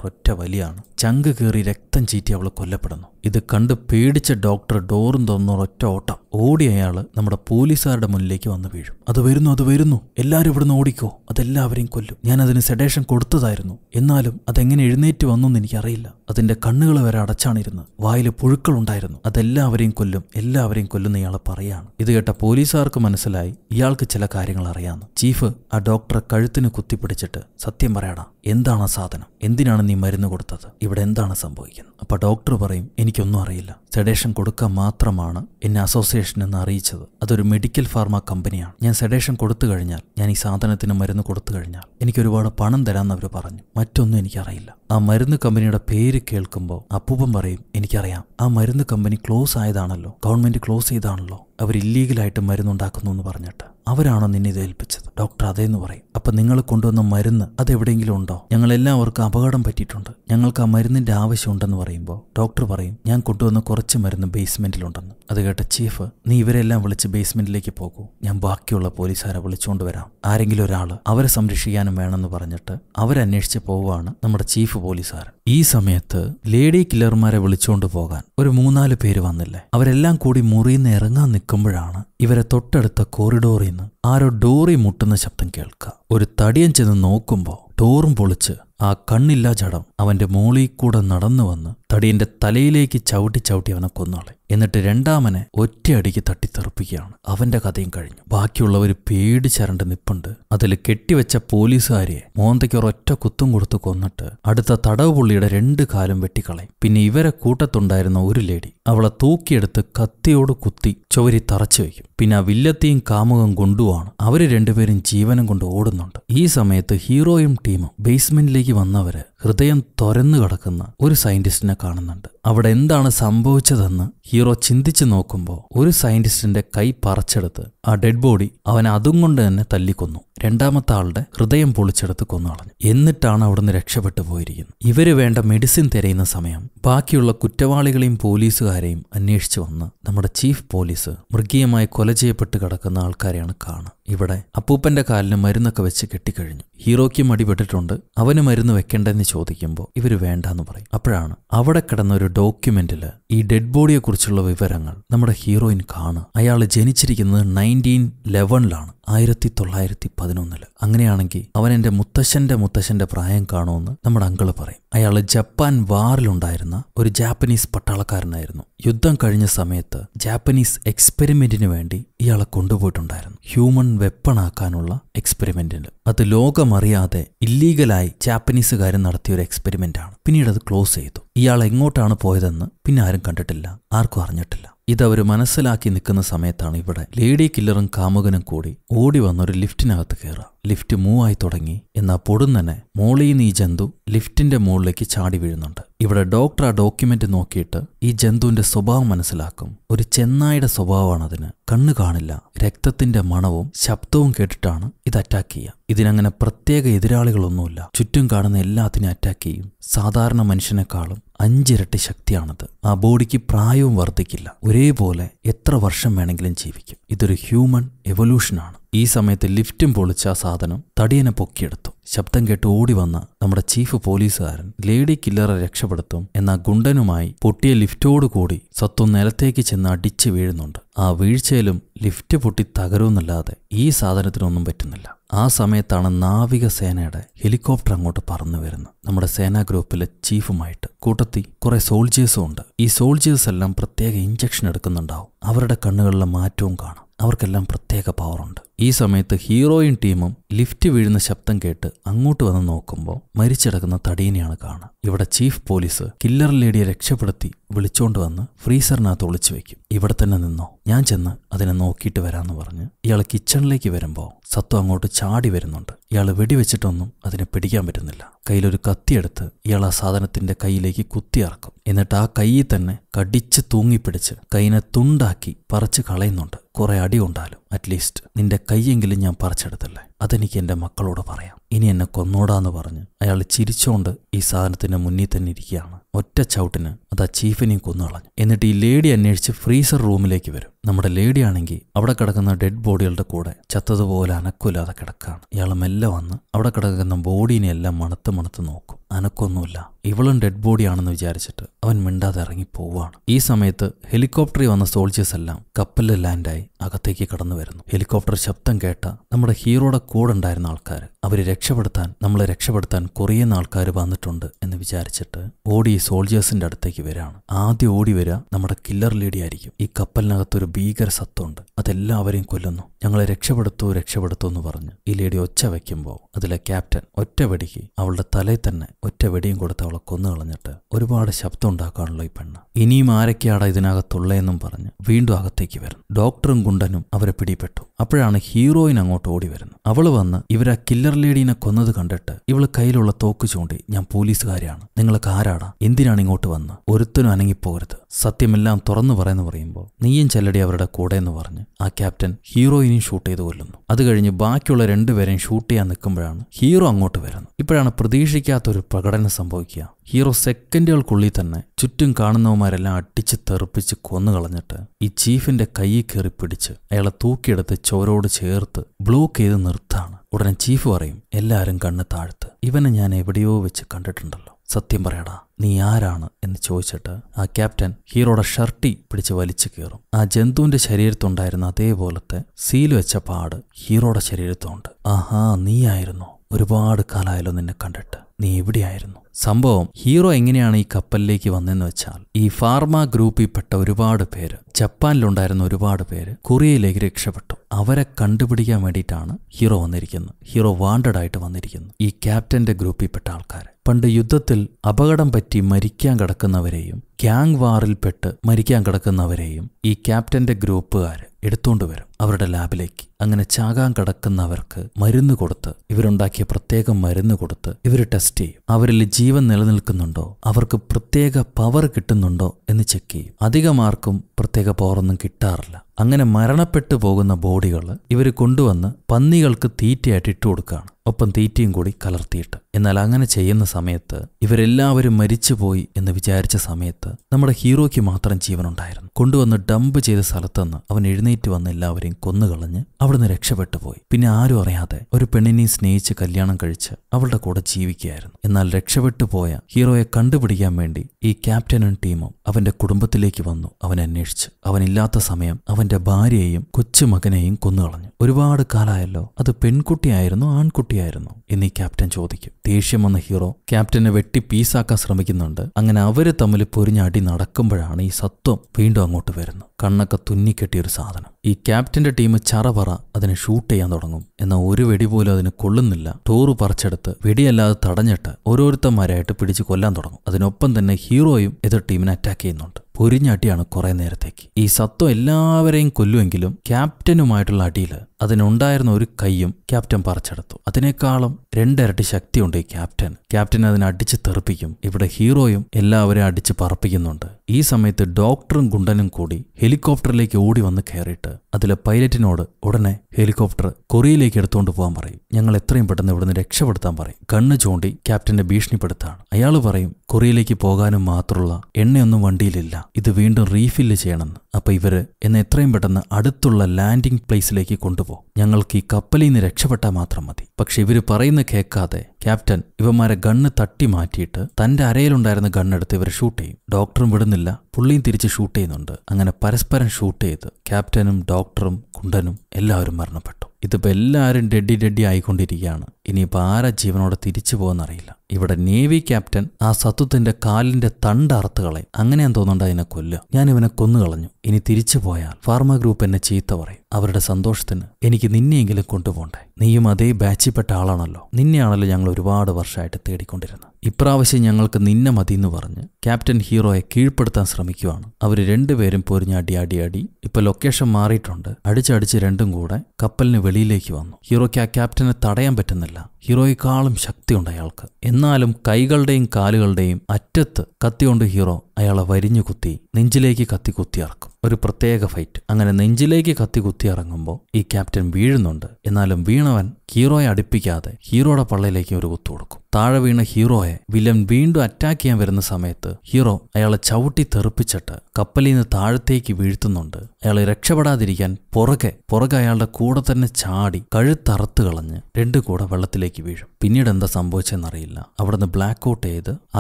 ഒറ്റ വലിയാണ് ചങ്ക് കീറി രക്തം ചീറ്റി അവൾ കൊല്ലപ്പെടുന്നു ഇത് കണ്ട് പേടിച്ച ഡോക്ടർ ഡോറും തുറന്നൊരൊറ്റ ഓട്ടം ഓടി അയാൾ നമ്മുടെ പോലീസുകാരുടെ മുന്നിലേക്ക് വന്ന് വീഴും അത് വരുന്നു അത് വരുന്നു എല്ലാവരും ഇവിടുന്ന് ഓടിക്കോ അതെല്ലാവരെയും കൊല്ലും ഞാൻ അതിന് സെഡേഷൻ കൊടുത്തതായിരുന്നു എന്നാലും അതെങ്ങനെ എഴുന്നേറ്റ് വന്നു എന്ന് എനിക്കറിയില്ല അതിൻ്റെ കണ്ണുകൾ വരെ അടച്ചാണിരുന്നത് വായിൽ പുഴുക്കൾ ഉണ്ടായിരുന്നു അതെല്ലാവരെയും കൊല്ലും എല്ലാവരെയും കൊല്ലുന്ന ഇയാളെ പറയാണ് ഇത് കേട്ട പോലീസുകാർക്ക് മനസ്സിലായി ഇയാൾക്ക് ചില കാര്യങ്ങൾ അറിയാമെന്ന് ചീഫ് ആ ഡോക്ടറെ കഴുത്തിന് കുത്തിപ്പിടിച്ചിട്ട് സത്യം പറയാടാ എന്താണ് ആ സാധനം എന്തിനാണ് നീ മരുന്ന് കൊടുത്തത് ഇവിടെ എന്താണ് സംഭവിക്കുന്നത് അപ്പോൾ ഡോക്ടർ പറയും എനിക്കൊന്നും അറിയില്ല സെഡേഷൻ കൊടുക്കാൻ മാത്രമാണ് എന്നെ അസോസിയേഷൻ എന്ന് അറിയിച്ചത് അതൊരു മെഡിക്കൽ ഫാർമ കമ്പനിയാണ് ഞാൻ സെഡേഷൻ കൊടുത്തു കഴിഞ്ഞാൽ ഞാൻ ഈ സാധനത്തിന് മരുന്ന് കൊടുത്തു കഴിഞ്ഞാൽ എനിക്കൊരുപാട് പണം തരാമെന്ന് അവർ പറഞ്ഞു മറ്റൊന്നും എനിക്കറിയില്ല ആ മരുന്ന് കമ്പനിയുടെ പേര് കേൾക്കുമ്പോൾ അപ്പൂപ്പൻ പറയും എനിക്കറിയാം ആ മരുന്ന് കമ്പനി ക്ലോസ് ആയതാണല്ലോ ഗവൺമെന്റ് ക്ലോസ് ചെയ്താണല്ലോ അവർ ഇല്ലീഗലായിട്ട് മരുന്നുണ്ടാക്കുന്നു എന്ന് പറഞ്ഞിട്ട് അവരാണോ നിന്നെ ഇത് ഏൽപ്പിച്ചത് ഡോക്ടർ അതേന്ന് പറയും അപ്പം നിങ്ങൾ കൊണ്ടുവന്ന മരുന്ന് അതെവിടെയെങ്കിലും ഉണ്ടോ ഞങ്ങളെല്ലാവർക്കും അപകടം പറ്റിയിട്ടുണ്ട് ഞങ്ങൾക്ക് ആ മരുന്നിൻ്റെ ആവശ്യമുണ്ടെന്ന് പറയുമ്പോൾ ഡോക്ടർ പറയും ഞാൻ കൊണ്ടുവന്ന കുറച്ച് മരുന്ന് ബേസ്മെൻറ്റിലുണ്ടെന്ന് അത് കേട്ട ചീഫ് നീ ഇവരെല്ലാം വിളിച്ച് ബേസ്മെൻറ്റിലേക്ക് പോകൂ ഞാൻ ബാക്കിയുള്ള പോലീസുകാരെ വിളിച്ചുകൊണ്ട് വരാം ആരെങ്കിലും ഒരാൾ അവരെ സംരക്ഷിക്കാനും വേണമെന്ന് പറഞ്ഞിട്ട് അവരന്വേഷിച്ച് പോവുകയാണ് നമ്മുടെ ചീഫ് പോലീസുകാരൻ ഈ സമയത്ത് ലേഡി കില്ലർമാരെ വിളിച്ചുകൊണ്ട് പോകാൻ ഒരു മൂന്നാല് പേര് വന്നില്ലേ അവരെല്ലാം കൂടി മുറിയിൽ നിന്ന് ഇറങ്ങാൻ നിൽക്കുമ്പോഴാണ് ഇവരെ തൊട്ടടുത്ത കോറിഡോറിൽ നിന്ന് ആരോ ഡോറി മുട്ടുന്ന ശബ്ദം കേൾക്കുക ഒരു തടിയൻ ചെന്ന് നോക്കുമ്പോൾ ഡോറും പൊളിച്ച് ആ കണ്ണില്ലാ ജടം അവൻ്റെ മോളിൽ കൂടെ നടന്നു വന്ന് തടിയൻ്റെ തലയിലേക്ക് ചവിട്ടി ചവിട്ടി അവനെ കൊന്നാളെ എന്നിട്ട് രണ്ടാമനെ ഒറ്റയടിക്ക് തട്ടിത്തെറുപ്പിക്കുകയാണ് അവൻ്റെ കഥയും കഴിഞ്ഞു ബാക്കിയുള്ളവർ പേടിച്ചരണ്ട് നിപ്പുണ്ട് അതിൽ കെട്ടിവെച്ച പോലീസുകാരെ മോന്തയ്ക്ക് ഒരൊറ്റ കുത്തും കൊടുത്ത് കൊന്നിട്ട് അടുത്ത തടവ് പുള്ളിയുടെ രണ്ട് കാലം വെട്ടിക്കളയും പിന്നെ ഇവരെ കൂട്ടത്തുണ്ടായിരുന്ന ഒരു ലേഡി അവളെ തൂക്കിയെടുത്ത് കത്തിയോട് കുത്തി ചുവരി തറച്ചു വയ്ക്കും പിന്നെ ആ വില്ലത്തെയും കാമുകം കൊണ്ടുവാണ് അവർ രണ്ടുപേരും ജീവനം കൊണ്ട് ഓടുന്നുണ്ട് ഈ സമയത്ത് ഹീറോയും ടീമും ബേസ്മെന്റിലേക്ക് വന്നവര് ഹൃദയം തുരന്നു കിടക്കുന്ന ഒരു സയൻറ്റിസ്റ്റിനെ കാണുന്നുണ്ട് അവിടെ എന്താണ് സംഭവിച്ചതെന്ന് ഹീറോ ചിന്തിച്ചു നോക്കുമ്പോൾ ഒരു സയൻറ്റിസ്റ്റിന്റെ കൈ പറിച്ചെടുത്ത് ആ ഡെഡ് ബോഡി അവൻ അതും കൊണ്ട് തന്നെ തല്ലിക്കൊന്നു രണ്ടാമത്തെ ആളുടെ ഹൃദയം പൊളിച്ചെടുത്ത് കൊന്നു എന്നിട്ടാണ് അവിടുന്ന് രക്ഷപ്പെട്ടു പോയിരിക്കുന്നത് ഇവര് വേണ്ട മെഡിസിൻ തിരയുന്ന സമയം ബാക്കിയുള്ള കുറ്റവാളികളെയും പോലീസുകാരെയും അന്വേഷിച്ചു വന്ന് നമ്മുടെ ചീഫ് പോലീസ് മൃഗീയമായി കൊല ചെയ്യപ്പെട്ട് കിടക്കുന്ന ആൾക്കാരെയാണ് കാണുക ഇവിടെ അപ്പൂപ്പന്റെ കാലിന് മരുന്നൊക്കെ വെച്ച് കെട്ടിക്കഴിഞ്ഞു ഹീറോയ്ക്ക് മടിപെട്ടിട്ടുണ്ട് അവന് മരുന്ന് വെക്കേണ്ടെന്ന് ചോദിക്കുമ്പോൾ ഇവർ വേണ്ടെന്ന് പറയും അപ്പോഴാണ് അവിടെ കിടന്ന ഒരു ഡോക്യുമെൻറ്റിൽ ഈ ഡെഡ് ബോഡിയെക്കുറിച്ചുള്ള വിവരങ്ങൾ നമ്മുടെ ഹീറോയിൻ കാണുക അയാൾ ജനിച്ചിരിക്കുന്നത് നയൻറ്റീൻ ലെവനിലാണ് ആയിരത്തി തൊള്ളായിരത്തി പതിനൊന്നിൽ അങ്ങനെയാണെങ്കിൽ അവൻ എൻ്റെ മുത്തശ്ശൻ്റെ മുത്തശ്ശൻ്റെ പ്രായം കാണുമെന്ന് നമ്മുടെ അങ്കിള് പറയും അയാൾ ജപ്പാൻ വാറിലുണ്ടായിരുന്ന ഒരു ജാപ്പനീസ് പട്ടാളക്കാരനായിരുന്നു യുദ്ധം കഴിഞ്ഞ സമയത്ത് ജാപ്പനീസ് എക്സ്പെരിമെൻറ്റിന് വേണ്ടി ഇയാളെ കൊണ്ടുപോയിട്ടുണ്ടായിരുന്നു ഹ്യൂമൻ വെപ്പണാക്കാനുള്ള എക്സ്പെരിമെൻറ്റിന് അത് ലോകമറിയാതെ ഇല്ലീഗലായി ജാപ്പനീസുകാരൻ നടത്തിയ ഒരു എക്സ്പെരിമെന്റ് പിന്നീട് അത് ക്ലോസ് ചെയ്തു ഇയാൾ എങ്ങോട്ടാണ് പോയതെന്ന് പിന്നെ ആരും കണ്ടിട്ടില്ല ആർക്കും അറിഞ്ഞിട്ടില്ല ഇതവർ മനസ്സിലാക്കി നിൽക്കുന്ന സമയത്താണ് ഇവിടെ ലേഡി കില്ലറും കാമുകനും കൂടി ഓടി വന്നൊരു ലിഫ്റ്റിനകത്ത് കയറുക ലിഫ്റ്റ് മൂവ് ആയി തുടങ്ങി എന്നാൽ പൊടുന്നനെ മോളി ഈ ജന്തു ലിഫ്റ്റിന്റെ മുകളിലേക്ക് ചാടി വീഴുന്നുണ്ട് ഇവിടെ ഡോക്ടർ ആ ഡോക്യുമെന്റ് നോക്കിയിട്ട് ഈ ജന്തുവിന്റെ സ്വഭാവം മനസ്സിലാക്കും ഒരു ചെന്നായുടെ സ്വഭാവമാണ് അതിന് കണ്ണു കാണില്ല രക്തത്തിന്റെ മണവും ശബ്ദവും കേട്ടിട്ടാണ് ഇത് അറ്റാക്ക് ചെയ്യുക ഇതിനങ്ങനെ പ്രത്യേക എതിരാളികളൊന്നുമില്ല ചുറ്റും കാണുന്ന എല്ലാത്തിനും അറ്റാക്ക് ചെയ്യും സാധാരണ മനുഷ്യനെക്കാളും അഞ്ചിരട്ടി ശക്തിയാണത് ആ ബോഡിക്ക് പ്രായവും വർദ്ധിക്കില്ല ഒരേപോലെ എത്ര വർഷം വേണമെങ്കിലും ജീവിക്കും ഇതൊരു ഹ്യൂമൻ എവല്യൂഷനാണ് ഈ സമയത്ത് ലിഫ്റ്റും പൊളിച്ച ആ സാധനം തടിയനെ പൊക്കിയെടുത്തു ശബ്ദം കേട്ട് ഓടി വന്ന നമ്മുടെ ചീഫ് പോലീസുകാരൻ ലേഡി കില്ലറെ രക്ഷപ്പെടുത്തും എന്ന ഗുണ്ടനുമായി പൊട്ടിയ ലിഫ്റ്റോടുകൂടി സ്വത്തും നിലത്തേക്ക് ചെന്ന് അടിച്ചു വീഴുന്നുണ്ട് ആ വീഴ്ചയിലും ലിഫ്റ്റ് പൊട്ടി തകരുമെന്നല്ലാതെ ഈ സാധനത്തിനൊന്നും പറ്റുന്നില്ല ആ സമയത്താണ് നാവികസേനയുടെ ഹെലികോപ്റ്റർ അങ്ങോട്ട് പറന്നു വരുന്നത് നമ്മുടെ സേനാ ഗ്രൂപ്പിലെ ചീഫുമായിട്ട് കൂട്ടത്തി കുറെ സോൾജേഴ്സും ഉണ്ട് ഈ സോൾജേഴ്സ് എല്ലാം പ്രത്യേക ഇഞ്ചക്ഷൻ എടുക്കുന്നുണ്ടാവും അവരുടെ കണ്ണുകളിലെ മാറ്റവും കാണാം അവർക്കെല്ലാം പ്രത്യേക പവറുണ്ട് ഈ സമയത്ത് ഹീറോയിൻ ടീമും ലിഫ്റ്റ് വീഴുന്ന ശബ്ദം കേട്ട് അങ്ങോട്ട് വന്ന് നോക്കുമ്പോൾ മരിച്ചിടക്കുന്ന തടീനെയാണ് കാണുക ഇവിടെ ചീഫ് പോലീസ് കില്ലർ ലേഡിയെ രക്ഷപ്പെടുത്തി വിളിച്ചോണ്ട് വന്ന് ഫ്രീസറിനകത്ത് ഒളിച്ചു വെക്കും ഇവിടെ തന്നെ നിന്നോ ഞാൻ ചെന്ന് അതിനെ നോക്കിയിട്ട് വരാമെന്ന് പറഞ്ഞ് ഇയാൾ കിച്ചണിലേക്ക് വരുമ്പോൾ സത്വം അങ്ങോട്ട് ചാടി വരുന്നുണ്ട് ഇയാൾ വെടിവെച്ചിട്ടൊന്നും അതിനെ പിടിക്കാൻ പറ്റുന്നില്ല കയ്യിലൊരു കത്തിയെടുത്ത് ഇയാൾ ആ സാധനത്തിന്റെ കയ്യിലേക്ക് കുത്തിയിറക്കും എന്നിട്ട് ആ കൈയിൽ തന്നെ കടിച്ച് തൂങ്ങിപ്പിടിച്ച് കൈയിനെ തുണ്ടാക്കി പറിച്ച് കളയുന്നുണ്ട് കുറേ അടിയുണ്ടാലും അറ്റ്ലീസ്റ്റ് നിന്റെ കൈയെങ്കിലും ഞാൻ പറിച്ചെടുത്തല്ലേ അതെനിക്ക് എൻ്റെ മക്കളോട് പറയാം ഇനി എന്നെ കൊന്നോടാന്ന് പറഞ്ഞ് അയാൾ ചിരിച്ചുകൊണ്ട് ഈ സാധനത്തിന് മുന്നിൽ തന്നെ ഇരിക്കുകയാണ് ഒറ്റ ചവിട്ടിന് അത് ആ ചീഫിനെയും കൊന്നുകളഞ്ഞു എന്നിട്ട് ഈ ലേഡി അന്വേഷിച്ച് ഫ്രീസർ റൂമിലേക്ക് വരും നമ്മുടെ ലേഡി ആണെങ്കിൽ അവിടെ കിടക്കുന്ന ഡെഡ് ബോഡികളുടെ കൂടെ ചത്തതുപോലെ അനക്കമില്ലാതെ കിടക്കുകയാണ് ഇയാൾ മെല്ലെ വന്ന് അവിടെ കിടക്കുന്ന ബോഡീനെ എല്ലാം മണത്ത് മണത്ത് നോക്കും അനക്കൊന്നുമില്ല ഇവളും ഡെഡ് ബോഡിയാണെന്ന് വിചാരിച്ചിട്ട് അവൻ മിണ്ടാതെ ഇറങ്ങി പോവുകയാണ് ഈ സമയത്ത് ഹെലികോപ്റ്ററിൽ വന്ന സോൾജേഴ്സ് എല്ലാം കപ്പലിൽ ലാൻഡായി അകത്തേക്ക് കടന്നു വരുന്നു ഹെലികോപ്റ്റർ ശബ്ദം കേട്ട നമ്മുടെ ഹീറോയുടെ കൂടെ ഉണ്ടായിരുന്ന ആൾക്കാർ അവർ രക്ഷപ്പെടുത്താൻ നമ്മളെ രക്ഷപ്പെടുത്താൻ കുറയുന്ന ആൾക്കാർ വന്നിട്ടുണ്ട് എന്ന് വിചാരിച്ചിട്ട് ഓടി സോൾജേഴ്സിന്റെ അടുത്തേക്ക് വരികയാണ് ആദ്യം ഓടി വരിക നമ്മുടെ കില്ലർ ലേഡി ആയിരിക്കും ഈ കപ്പലിനകത്തൊരു ഭീകര സത്വമുണ്ട് അതെല്ലാവരെയും കൊല്ലുന്നു ഞങ്ങളെ രക്ഷപ്പെടുത്തു രക്ഷപ്പെടുത്തു എന്ന് പറഞ്ഞ് ഈ ലേഡി ഒച്ച വയ്ക്കുമ്പോൾ അതിലെ ക്യാപ്റ്റൻ ഒറ്റ വെടിക്ക് അവളുടെ തലയിൽ തന്നെ ഒറ്റ വെടിയും കൊടുത്ത് അവളെ കൊന്നു കളഞ്ഞിട്ട് ഒരുപാട് ശബ്ദം ഉണ്ടാക്കാണല്ലോ ഈ പെണ്ണ് ഇനിയും ആരൊക്കെയാടാ ഇതിനകത്തുള്ളതെന്നും പറഞ്ഞ് വീണ്ടും അകത്തേക്ക് വരും ഡോക്ടറും ഗുണ്ടനും അവരെ പിടി പിടിപ്പെട്ടു അപ്പോഴാണ് ഹീറോയിൻ അങ്ങോട്ട് ഓടി വരുന്നത് അവൾ വന്ന് ഇവരാ കില്ലർ ലേഡീനെ കൊന്നത് കണ്ടിട്ട് ഇവൾ കയ്യിലുള്ള തോക്ക് ചൂണ്ടി ഞാൻ പോലീസുകാരാണ് നിങ്ങൾക്ക് ആരാടാ എന്തിനാണ് ഇങ്ങോട്ട് വന്ന് ഒരുത്തനും അനങ്ങിപ്പോകരുത് സത്യമെല്ലാം തുറന്നു പറയുന്നു പറയുമ്പോൾ നീയും ചെല്ലടി അവരുടെ കൂടെ എന്ന് പറഞ്ഞ് ആ ക്യാപ്റ്റൻ ഹീറോയിനെയും ഷൂട്ട് ചെയ്ത് കൊല്ലുന്നു അത് കഴിഞ്ഞ് ബാക്കിയുള്ള രണ്ടുപേരെയും ഷൂട്ട് ചെയ്യാൻ നിൽക്കുമ്പോഴാണ് ഹീറോ അങ്ങോട്ട് വരുന്നത് ഇപ്പോഴാണ് പ്രതീക്ഷിക്കാത്തൊരു പ്രകടനം സംഭവിക്കുക ഹീറോ സെക്കൻഡുകൾക്കുള്ളിൽ തന്നെ ചുറ്റും കാണുന്നവന്മാരെല്ലാം അടിച്ച് തെറിപ്പിച്ച് കൊന്നു കളഞ്ഞിട്ട് ഈ ചീഫിന്റെ കൈയിൽ കയറി പിടിച്ച് അയാളെ തൂക്കിയെടുത്ത് ചോരോട് ചേർത്ത് ബ്ലോക്ക് ചെയ്ത് നിർത്താണ് ഉടനെ ചീഫ് പറയും എല്ലാവരും കണ്ണ് താഴ്ത്ത് ഇവനെ ഞാൻ എവിടെയോ വെച്ച് കണ്ടിട്ടുണ്ടല്ലോ സത്യം പറയടാ നീ ആരാണ് എന്ന് ചോദിച്ചിട്ട് ആ ക്യാപ്റ്റൻ ഹീറോയുടെ ഷർട്ടി പിടിച്ച് വലിച്ചു കയറും ആ ജന്തുവിന്റെ ശരീരത്തുണ്ടായിരുന്ന അതേപോലത്തെ സീൽ വെച്ച പാട് ഹീറോയുടെ ശരീരത്തുണ്ട് ആഹാ നീയായിരുന്നു ഒരുപാട് കാലമായല്ലോ നിന്നെ കണ്ടിട്ട് നീ എവിടെയായിരുന്നു സംഭവം ഹീറോ എങ്ങനെയാണ് ഈ കപ്പലിലേക്ക് വന്നതെന്ന് വെച്ചാൽ ഈ ഫാർമ ഗ്രൂപ്പിൽപ്പെട്ട ഒരുപാട് പേര് ജപ്പാനിലുണ്ടായിരുന്ന ഒരുപാട് പേര് കൊറിയയിലേക്ക് രക്ഷപ്പെട്ടു അവരെ കണ്ടുപിടിക്കാൻ വേണ്ടിയിട്ടാണ് ഹീറോ വന്നിരിക്കുന്നത് ഹീറോ വാണ്ടഡ് ആയിട്ട് വന്നിരിക്കുന്നു ഈ ക്യാപ്റ്റന്റെ ഗ്രൂപ്പിൽപ്പെട്ട ആൾക്കാർ പണ്ട് യുദ്ധത്തിൽ അപകടം പറ്റി മരിക്കാൻ കിടക്കുന്നവരെയും ഗ്യാങ് വാറിൽപ്പെട്ട് മരിക്കാൻ കിടക്കുന്നവരെയും ഈ ക്യാപ്റ്റന്റെ ഗ്രൂപ്പുകാർ എടുത്തുകൊണ്ട് വരും അവരുടെ ലാബിലേക്ക് അങ്ങനെ ചാകാൻ കിടക്കുന്നവർക്ക് മരുന്ന് കൊടുത്ത് ഇവരുണ്ടാക്കിയ പ്രത്യേകം മരുന്ന് കൊടുത്ത് ഇവർ ടെസ്റ്റ് ചെയ്യും അവരിൽ ജീവൻ നിലനിൽക്കുന്നുണ്ടോ അവർക്ക് പ്രത്യേക പവർ കിട്ടുന്നുണ്ടോ എന്ന് ചെക്ക് ചെയ്യും അധികമാർക്കും പ്രത്യേക പവറൊന്നും കിട്ടാറില്ല അങ്ങനെ മരണപ്പെട്ടു പോകുന്ന ബോഡികൾ ഇവർ കൊണ്ടുവന്ന് പന്നികൾക്ക് തീറ്റയായിട്ട് ഇട്ടു കൊടുക്കുകയാണ് ഒപ്പം തീറ്റയും കൂടി കലർത്തിയിട്ട് എന്നാൽ അങ്ങനെ ചെയ്യുന്ന സമയത്ത് ഇവരെല്ലാവരും മരിച്ചുപോയി എന്ന് വിചാരിച്ച സമയത്ത് നമ്മുടെ ഹീറോയ്ക്ക് മാത്രം ജീവനുണ്ടായിരുന്നു കൊണ്ടുവന്ന് ഡംപ് ചെയ്ത സ്ഥലത്തുനിന്ന് അവൻ എഴുന്നേറ്റ് വന്ന എല്ലാവരെയും കൊന്നുകളഞ്ഞ് അവിടുന്ന് രക്ഷപ്പെട്ടു പോയി പിന്നെ ആരും അറിയാതെ ഒരു പെണ്ണിനെ സ്നേഹിച്ച് കല്യാണം കഴിച്ച് അവളുടെ കൂടെ ജീവിക്കുകയായിരുന്നു എന്നാൽ രക്ഷപ്പെട്ടു പോയ ഹീറോയെ കണ്ടുപിടിക്കാൻ വേണ്ടി ഈ ക്യാപ്റ്റനും ടീമും അവന്റെ കുടുംബത്തിലേക്ക് വന്നു അവൻ അന്വേഷിച്ചു അവനില്ലാത്ത സമയം അവന്റെ ഭാര്യയെയും കൊച്ചുമകനെയും കൊന്നുകളഞ്ഞു ഒരുപാട് കാലമായല്ലോ അത് പെൺകുട്ടിയായിരുന്നു ആൺകുട്ടി എന്ന് ഈ ക്യാപ്റ്റൻ ചോദിക്കും ദേഷ്യം വന്ന ഹീറോ ക്യാപ്റ്റനെ വെട്ടി പീസാക്കാൻ ശ്രമിക്കുന്നുണ്ട് അങ്ങനെ അവര് തമ്മിൽ പൊരിഞ്ഞടി നടക്കുമ്പോഴാണ് ഈ സത്വം വീണ്ടും അങ്ങോട്ട് വരുന്നത് കണ്ണൊക്കെ തുന്നിക്കെട്ടിയൊരു സാധനം ഈ ക്യാപ്റ്റന്റെ ടീം ചറപറ അതിനെ ഷൂട്ട് ചെയ്യാൻ തുടങ്ങും എന്നാൽ ഒരു വെടി പോലും അതിന് കൊള്ളുന്നില്ല ടൂറ് പറിച്ചെടുത്ത് വെടിയല്ലാതെ തടഞ്ഞിട്ട് ഓരോരുത്തന്മാരായിട്ട് പിടിച്ച് കൊല്ലാൻ തുടങ്ങും അതിനൊപ്പം തന്നെ ഹീറോയും എതിർ ടീമിനെ അറ്റാക്ക് ചെയ്യുന്നുണ്ട് പൊരിഞ്ഞടിയാണ് കുറേ നേരത്തേക്ക് ഈ സത്വം എല്ലാവരെയും കൊല്ലുമെങ്കിലും ക്യാപ്റ്റനുമായിട്ടുള്ള അടിയിൽ അതിനുണ്ടായിരുന്ന ഒരു കൈയും ക്യാപ്റ്റൻ പറിച്ചെടുത്തു അതിനേക്കാളും രണ്ടിരട്ടി ശക്തിയുണ്ട് ഈ ക്യാപ്റ്റൻ ക്യാപ്റ്റൻ അതിനെ അടിച്ച് തെറുപ്പിക്കും ഇവിടെ ഹീറോയും എല്ലാവരെയും അടിച്ച് പറപ്പിക്കുന്നുണ്ട് ഈ സമയത്ത് ഡോക്ടറും ഗുണ്ടനും കൂടി ഹെലികോപ്റ്ററിലേക്ക് ഓടി വന്ന് കയറിയിട്ട് അതിലെ പൈലറ്റിനോട് ഉടനെ ഹെലികോപ്റ്റർ കൊറിയയിലേക്ക് വീട്ടിലേക്ക് എടുത്തുകൊണ്ട് പോകാൻ പറയും ഞങ്ങൾ എത്രയും പെട്ടെന്ന് ഇവിടുന്ന് രക്ഷപ്പെടുത്താൻ പറയും കണ്ണ് ചൂണ്ടി ക്യാപ്റ്റന്റെ ഭീഷണിപ്പെടുത്താണ് അയാൾ പറയും കൊറിയയിലേക്ക് പോകാനും മാത്രമുള്ള എണ്ണയൊന്നും വണ്ടിയിലില്ല ഇത് വീണ്ടും റീഫില്ല് ചെയ്യണമെന്ന് അപ്പോൾ ഇവര് എന്നെ എത്രയും പെട്ടെന്ന് അടുത്തുള്ള ലാൻഡിംഗ് പ്ലേസിലേക്ക് കൊണ്ടുപോകും ഞങ്ങൾക്ക് ഈ കപ്പലിൽ നിന്ന് രക്ഷപ്പെട്ടാൽ മാത്രം മതി പക്ഷെ ഇവര് പറയുന്ന കേൾക്കാതെ ക്യാപ്റ്റൻ ഇവന്മാരെ ഗണ്ണ് തട്ടി മാറ്റിയിട്ട് തന്റെ അരയിലുണ്ടായിരുന്ന ഗണ്ണെടുത്ത് ഇവർ ഷൂട്ട് ചെയ്യും ഡോക്ടറും വിടുന്നില്ല പുള്ളിയും തിരിച്ച് ഷൂട്ട് ചെയ്യുന്നുണ്ട് അങ്ങനെ പരസ്പരം ഷൂട്ട് ചെയ്ത് ക്യാപ്റ്റനും ഡോക്ടറും കുണ്ടനും എല്ലാവരും മരണപ്പെട്ടു ഇതിപ്പോൾ എല്ലാവരും ഡെഡി ഡെഡി ആയിക്കൊണ്ടിരിക്കുകയാണ് ഇനിയിപ്പോൾ ആരാ ജീവനോടെ തിരിച്ചു പോകുന്നറിയില്ല ഇവിടെ നേവി ക്യാപ്റ്റൻ ആ സത്വത്തിന്റെ കാലിന്റെ തണ്ട് അറുത്ത് അങ്ങനെ ഞാൻ തോന്നുന്നുണ്ട് അതിനെ കൊല്ലുക ഞാൻ ഇവനെ കൊന്നുകളഞ്ഞു ഇനി തിരിച്ചു പോയാൽ ഫാർമ ഗ്രൂപ്പ് എന്നെ ചീത്ത പറയും അവരുടെ സന്തോഷത്തിന് എനിക്ക് നിന്നെയെങ്കിലും കൊണ്ടുപോകണ്ടേ നീയും അതേ ബാച്ചിൽപ്പെട്ട ആളാണല്ലോ നിന്നെയാണല്ലോ ഞങ്ങൾ ഒരുപാട് വർഷമായിട്ട് തേടിക്കൊണ്ടിരുന്നത് ഇപ്രാവശ്യം ഞങ്ങൾക്ക് നിന്നെ മതി എന്ന് പറഞ്ഞ് ക്യാപ്റ്റൻ ഹീറോയെ കീഴ്പ്പെടുത്താൻ ശ്രമിക്കുവാണ് അവർ രണ്ടുപേരും അടി അടി അടി ഇപ്പൊ ലൊക്കേഷൻ മാറിയിട്ടുണ്ട് അടിച്ചടിച്ച് രണ്ടും കൂടെ കപ്പലിന് വെളിയിലേക്ക് വന്നു ഹീറോയ്ക്ക് ആ ക്യാപ്റ്റനെ തടയാൻ പറ്റുന്നില്ല الله ഹീറോയെക്കാളും ശക്തിയുണ്ട് അയാൾക്ക് എന്നാലും കൈകളുടെയും കാലുകളുടെയും അറ്റത്ത് കത്തിയോണ്ട് ഹീറോ അയാളെ വരിഞ്ഞു കുത്തി നെഞ്ചിലേക്ക് കത്തി കുത്തിയിറക്കും ഒരു പ്രത്യേക ഫൈറ്റ് അങ്ങനെ നെഞ്ചിലേക്ക് കത്തി കുത്തിയിറങ്ങുമ്പോൾ ഈ ക്യാപ്റ്റൻ വീഴുന്നുണ്ട് എന്നാലും വീണവൻ ഹീറോയെ അടുപ്പിക്കാതെ ഹീറോയുടെ പള്ളയിലേക്ക് ഒരു കുത്തു കൊടുക്കും താഴെ വീണ ഹീറോയെ വില്ലൻ വീണ്ടും അറ്റാക്ക് ചെയ്യാൻ വരുന്ന സമയത്ത് ഹീറോ അയാളെ ചവിട്ടി തെറുപ്പിച്ചിട്ട് കപ്പലിൽ നിന്ന് താഴത്തേക്ക് വീഴ്ത്തുന്നുണ്ട് അയാളെ രക്ഷപ്പെടാതിരിക്കാൻ പുറകെ പുറകെ അയാളുടെ കൂടെ തന്നെ ചാടി കഴുത്തറുത്ത് കളഞ്ഞ് രണ്ട് കൂടെ വെള്ളത്തിലേക്ക് താഴേക്ക് വീഴും പിന്നീട് എന്താ സംഭവിച്ചതെന്നറിയില്ല അവിടുന്ന് ബ്ലാക്ക് ഔട്ട് ചെയ്ത്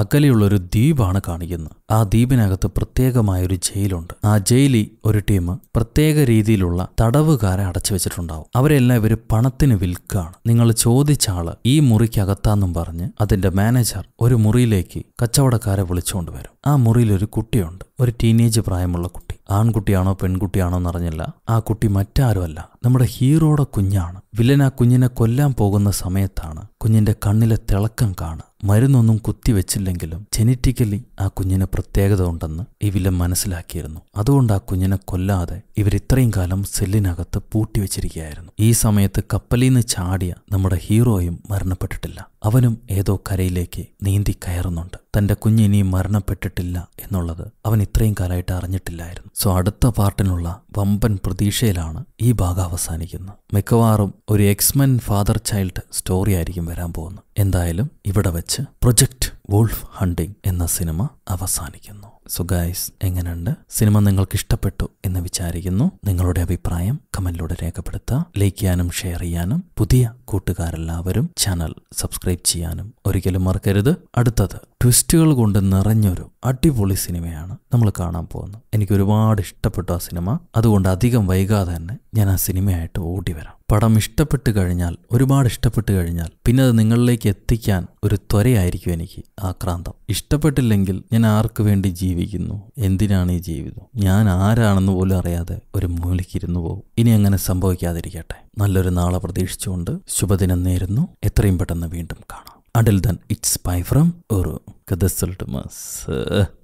അകലെയുള്ളൊരു ദ്വീപാണ് കാണിക്കുന്നത് ആ ദ്വീപിനകത്ത് പ്രത്യേകമായൊരു ജയിലുണ്ട് ആ ജയിലിൽ ഒരു ടീം പ്രത്യേക രീതിയിലുള്ള തടവുകാരെ അടച്ചു വെച്ചിട്ടുണ്ടാവും അവരെല്ലാം ഇവർ പണത്തിന് വിൽക്കുകയാണ് നിങ്ങൾ ചോദിച്ചാള് ഈ മുറിക്കകത്താന്നും പറഞ്ഞ് അതിന്റെ മാനേജർ ഒരു മുറിയിലേക്ക് കച്ചവടക്കാരെ വിളിച്ചുകൊണ്ട് വരും ആ മുറിയിൽ ഒരു കുട്ടിയുണ്ട് ഒരു ടീനേജ് പ്രായമുള്ള കുട്ടി ആൺകുട്ടിയാണോ പെൺകുട്ടിയാണോ എന്നറിഞ്ഞില്ല ആ കുട്ടി മറ്റാരുമല്ല നമ്മുടെ ഹീറോയുടെ കുഞ്ഞാണ് വില്ലൻ ആ കുഞ്ഞിനെ കൊല്ലാൻ പോകുന്ന സമയത്താണ് കുഞ്ഞിന്റെ കണ്ണിലെ തിളക്കം കാണുക മരുന്നൊന്നും കുത്തിവെച്ചില്ലെങ്കിലും ജെനറ്റിക്കലി ആ കുഞ്ഞിന് പ്രത്യേകത ഉണ്ടെന്ന് ഇവിലം മനസ്സിലാക്കിയിരുന്നു അതുകൊണ്ട് ആ കുഞ്ഞിനെ കൊല്ലാതെ ഇവർ ഇത്രയും കാലം സെല്ലിനകത്ത് പൂട്ടിവെച്ചിരിക്കുകയായിരുന്നു ഈ സമയത്ത് കപ്പലിൽ നിന്ന് ചാടിയ നമ്മുടെ ഹീറോയും മരണപ്പെട്ടിട്ടില്ല അവനും ഏതോ കരയിലേക്ക് നീന്തി കയറുന്നുണ്ട് തൻ്റെ കുഞ്ഞിനിയും മരണപ്പെട്ടിട്ടില്ല എന്നുള്ളത് അവൻ ഇത്രയും കാലമായിട്ട് അറിഞ്ഞിട്ടില്ലായിരുന്നു സോ അടുത്ത പാർട്ടിനുള്ള വമ്പൻ പ്രതീക്ഷയിലാണ് ഈ ഭാഗം അവസാനിക്കുന്നത് മിക്കവാറും ഒരു എക്സ്മെൻ ഫാദർ ചൈൽഡ് സ്റ്റോറി ആയിരിക്കും വരാൻ പോകുന്നത് എന്തായാലും ഇവിടെ വെച്ച് പ്രൊജക്റ്റ് വോൾഫ് ഹണ്ടിങ് എന്ന സിനിമ അവസാനിക്കുന്നു സോ ഗൈസ് എങ്ങനെയുണ്ട് സിനിമ നിങ്ങൾക്ക് ഇഷ്ടപ്പെട്ടു എന്ന് വിചാരിക്കുന്നു നിങ്ങളുടെ അഭിപ്രായം കമന്റിലൂടെ രേഖപ്പെടുത്തുക ലൈക്ക് ചെയ്യാനും ഷെയർ ചെയ്യാനും പുതിയ കൂട്ടുകാരെല്ലാവരും ചാനൽ സബ്സ്ക്രൈബ് ചെയ്യാനും ഒരിക്കലും മറക്കരുത് അടുത്തത് ട്വിസ്റ്റുകൾ കൊണ്ട് നിറഞ്ഞൊരു അടിപൊളി സിനിമയാണ് നമ്മൾ കാണാൻ പോകുന്നത് എനിക്ക് ഒരുപാട് ഇഷ്ടപ്പെട്ടു ആ സിനിമ അതുകൊണ്ട് അധികം വൈകാതെ തന്നെ ഞാൻ ആ സിനിമയായിട്ട് ഓടി വരാം പടം ഇഷ്ടപ്പെട്ട് കഴിഞ്ഞാൽ ഒരുപാട് ഇഷ്ടപ്പെട്ട് കഴിഞ്ഞാൽ പിന്നെ അത് നിങ്ങളിലേക്ക് എത്തിക്കാൻ ഒരു ത്വരയായിരിക്കും എനിക്ക് ആക്രാന്തം ഇഷ്ടപ്പെട്ടില്ലെങ്കിൽ ഞാൻ ആർക്ക് വേണ്ടി ജീവിക്കുന്നു എന്തിനാണ് ഈ ജീവിതം ഞാൻ ആരാണെന്ന് പോലും അറിയാതെ ഒരു മൂലയ്ക്കിരുന്നു പോകും ഇനി അങ്ങനെ സംഭവിക്കാതിരിക്കട്ടെ നല്ലൊരു നാളെ പ്രതീക്ഷിച്ചുകൊണ്ട് ശുഭദിനം നേരുന്നു എത്രയും പെട്ടെന്ന് വീണ്ടും കാണാം until then it's Pai from ഒരു കഥ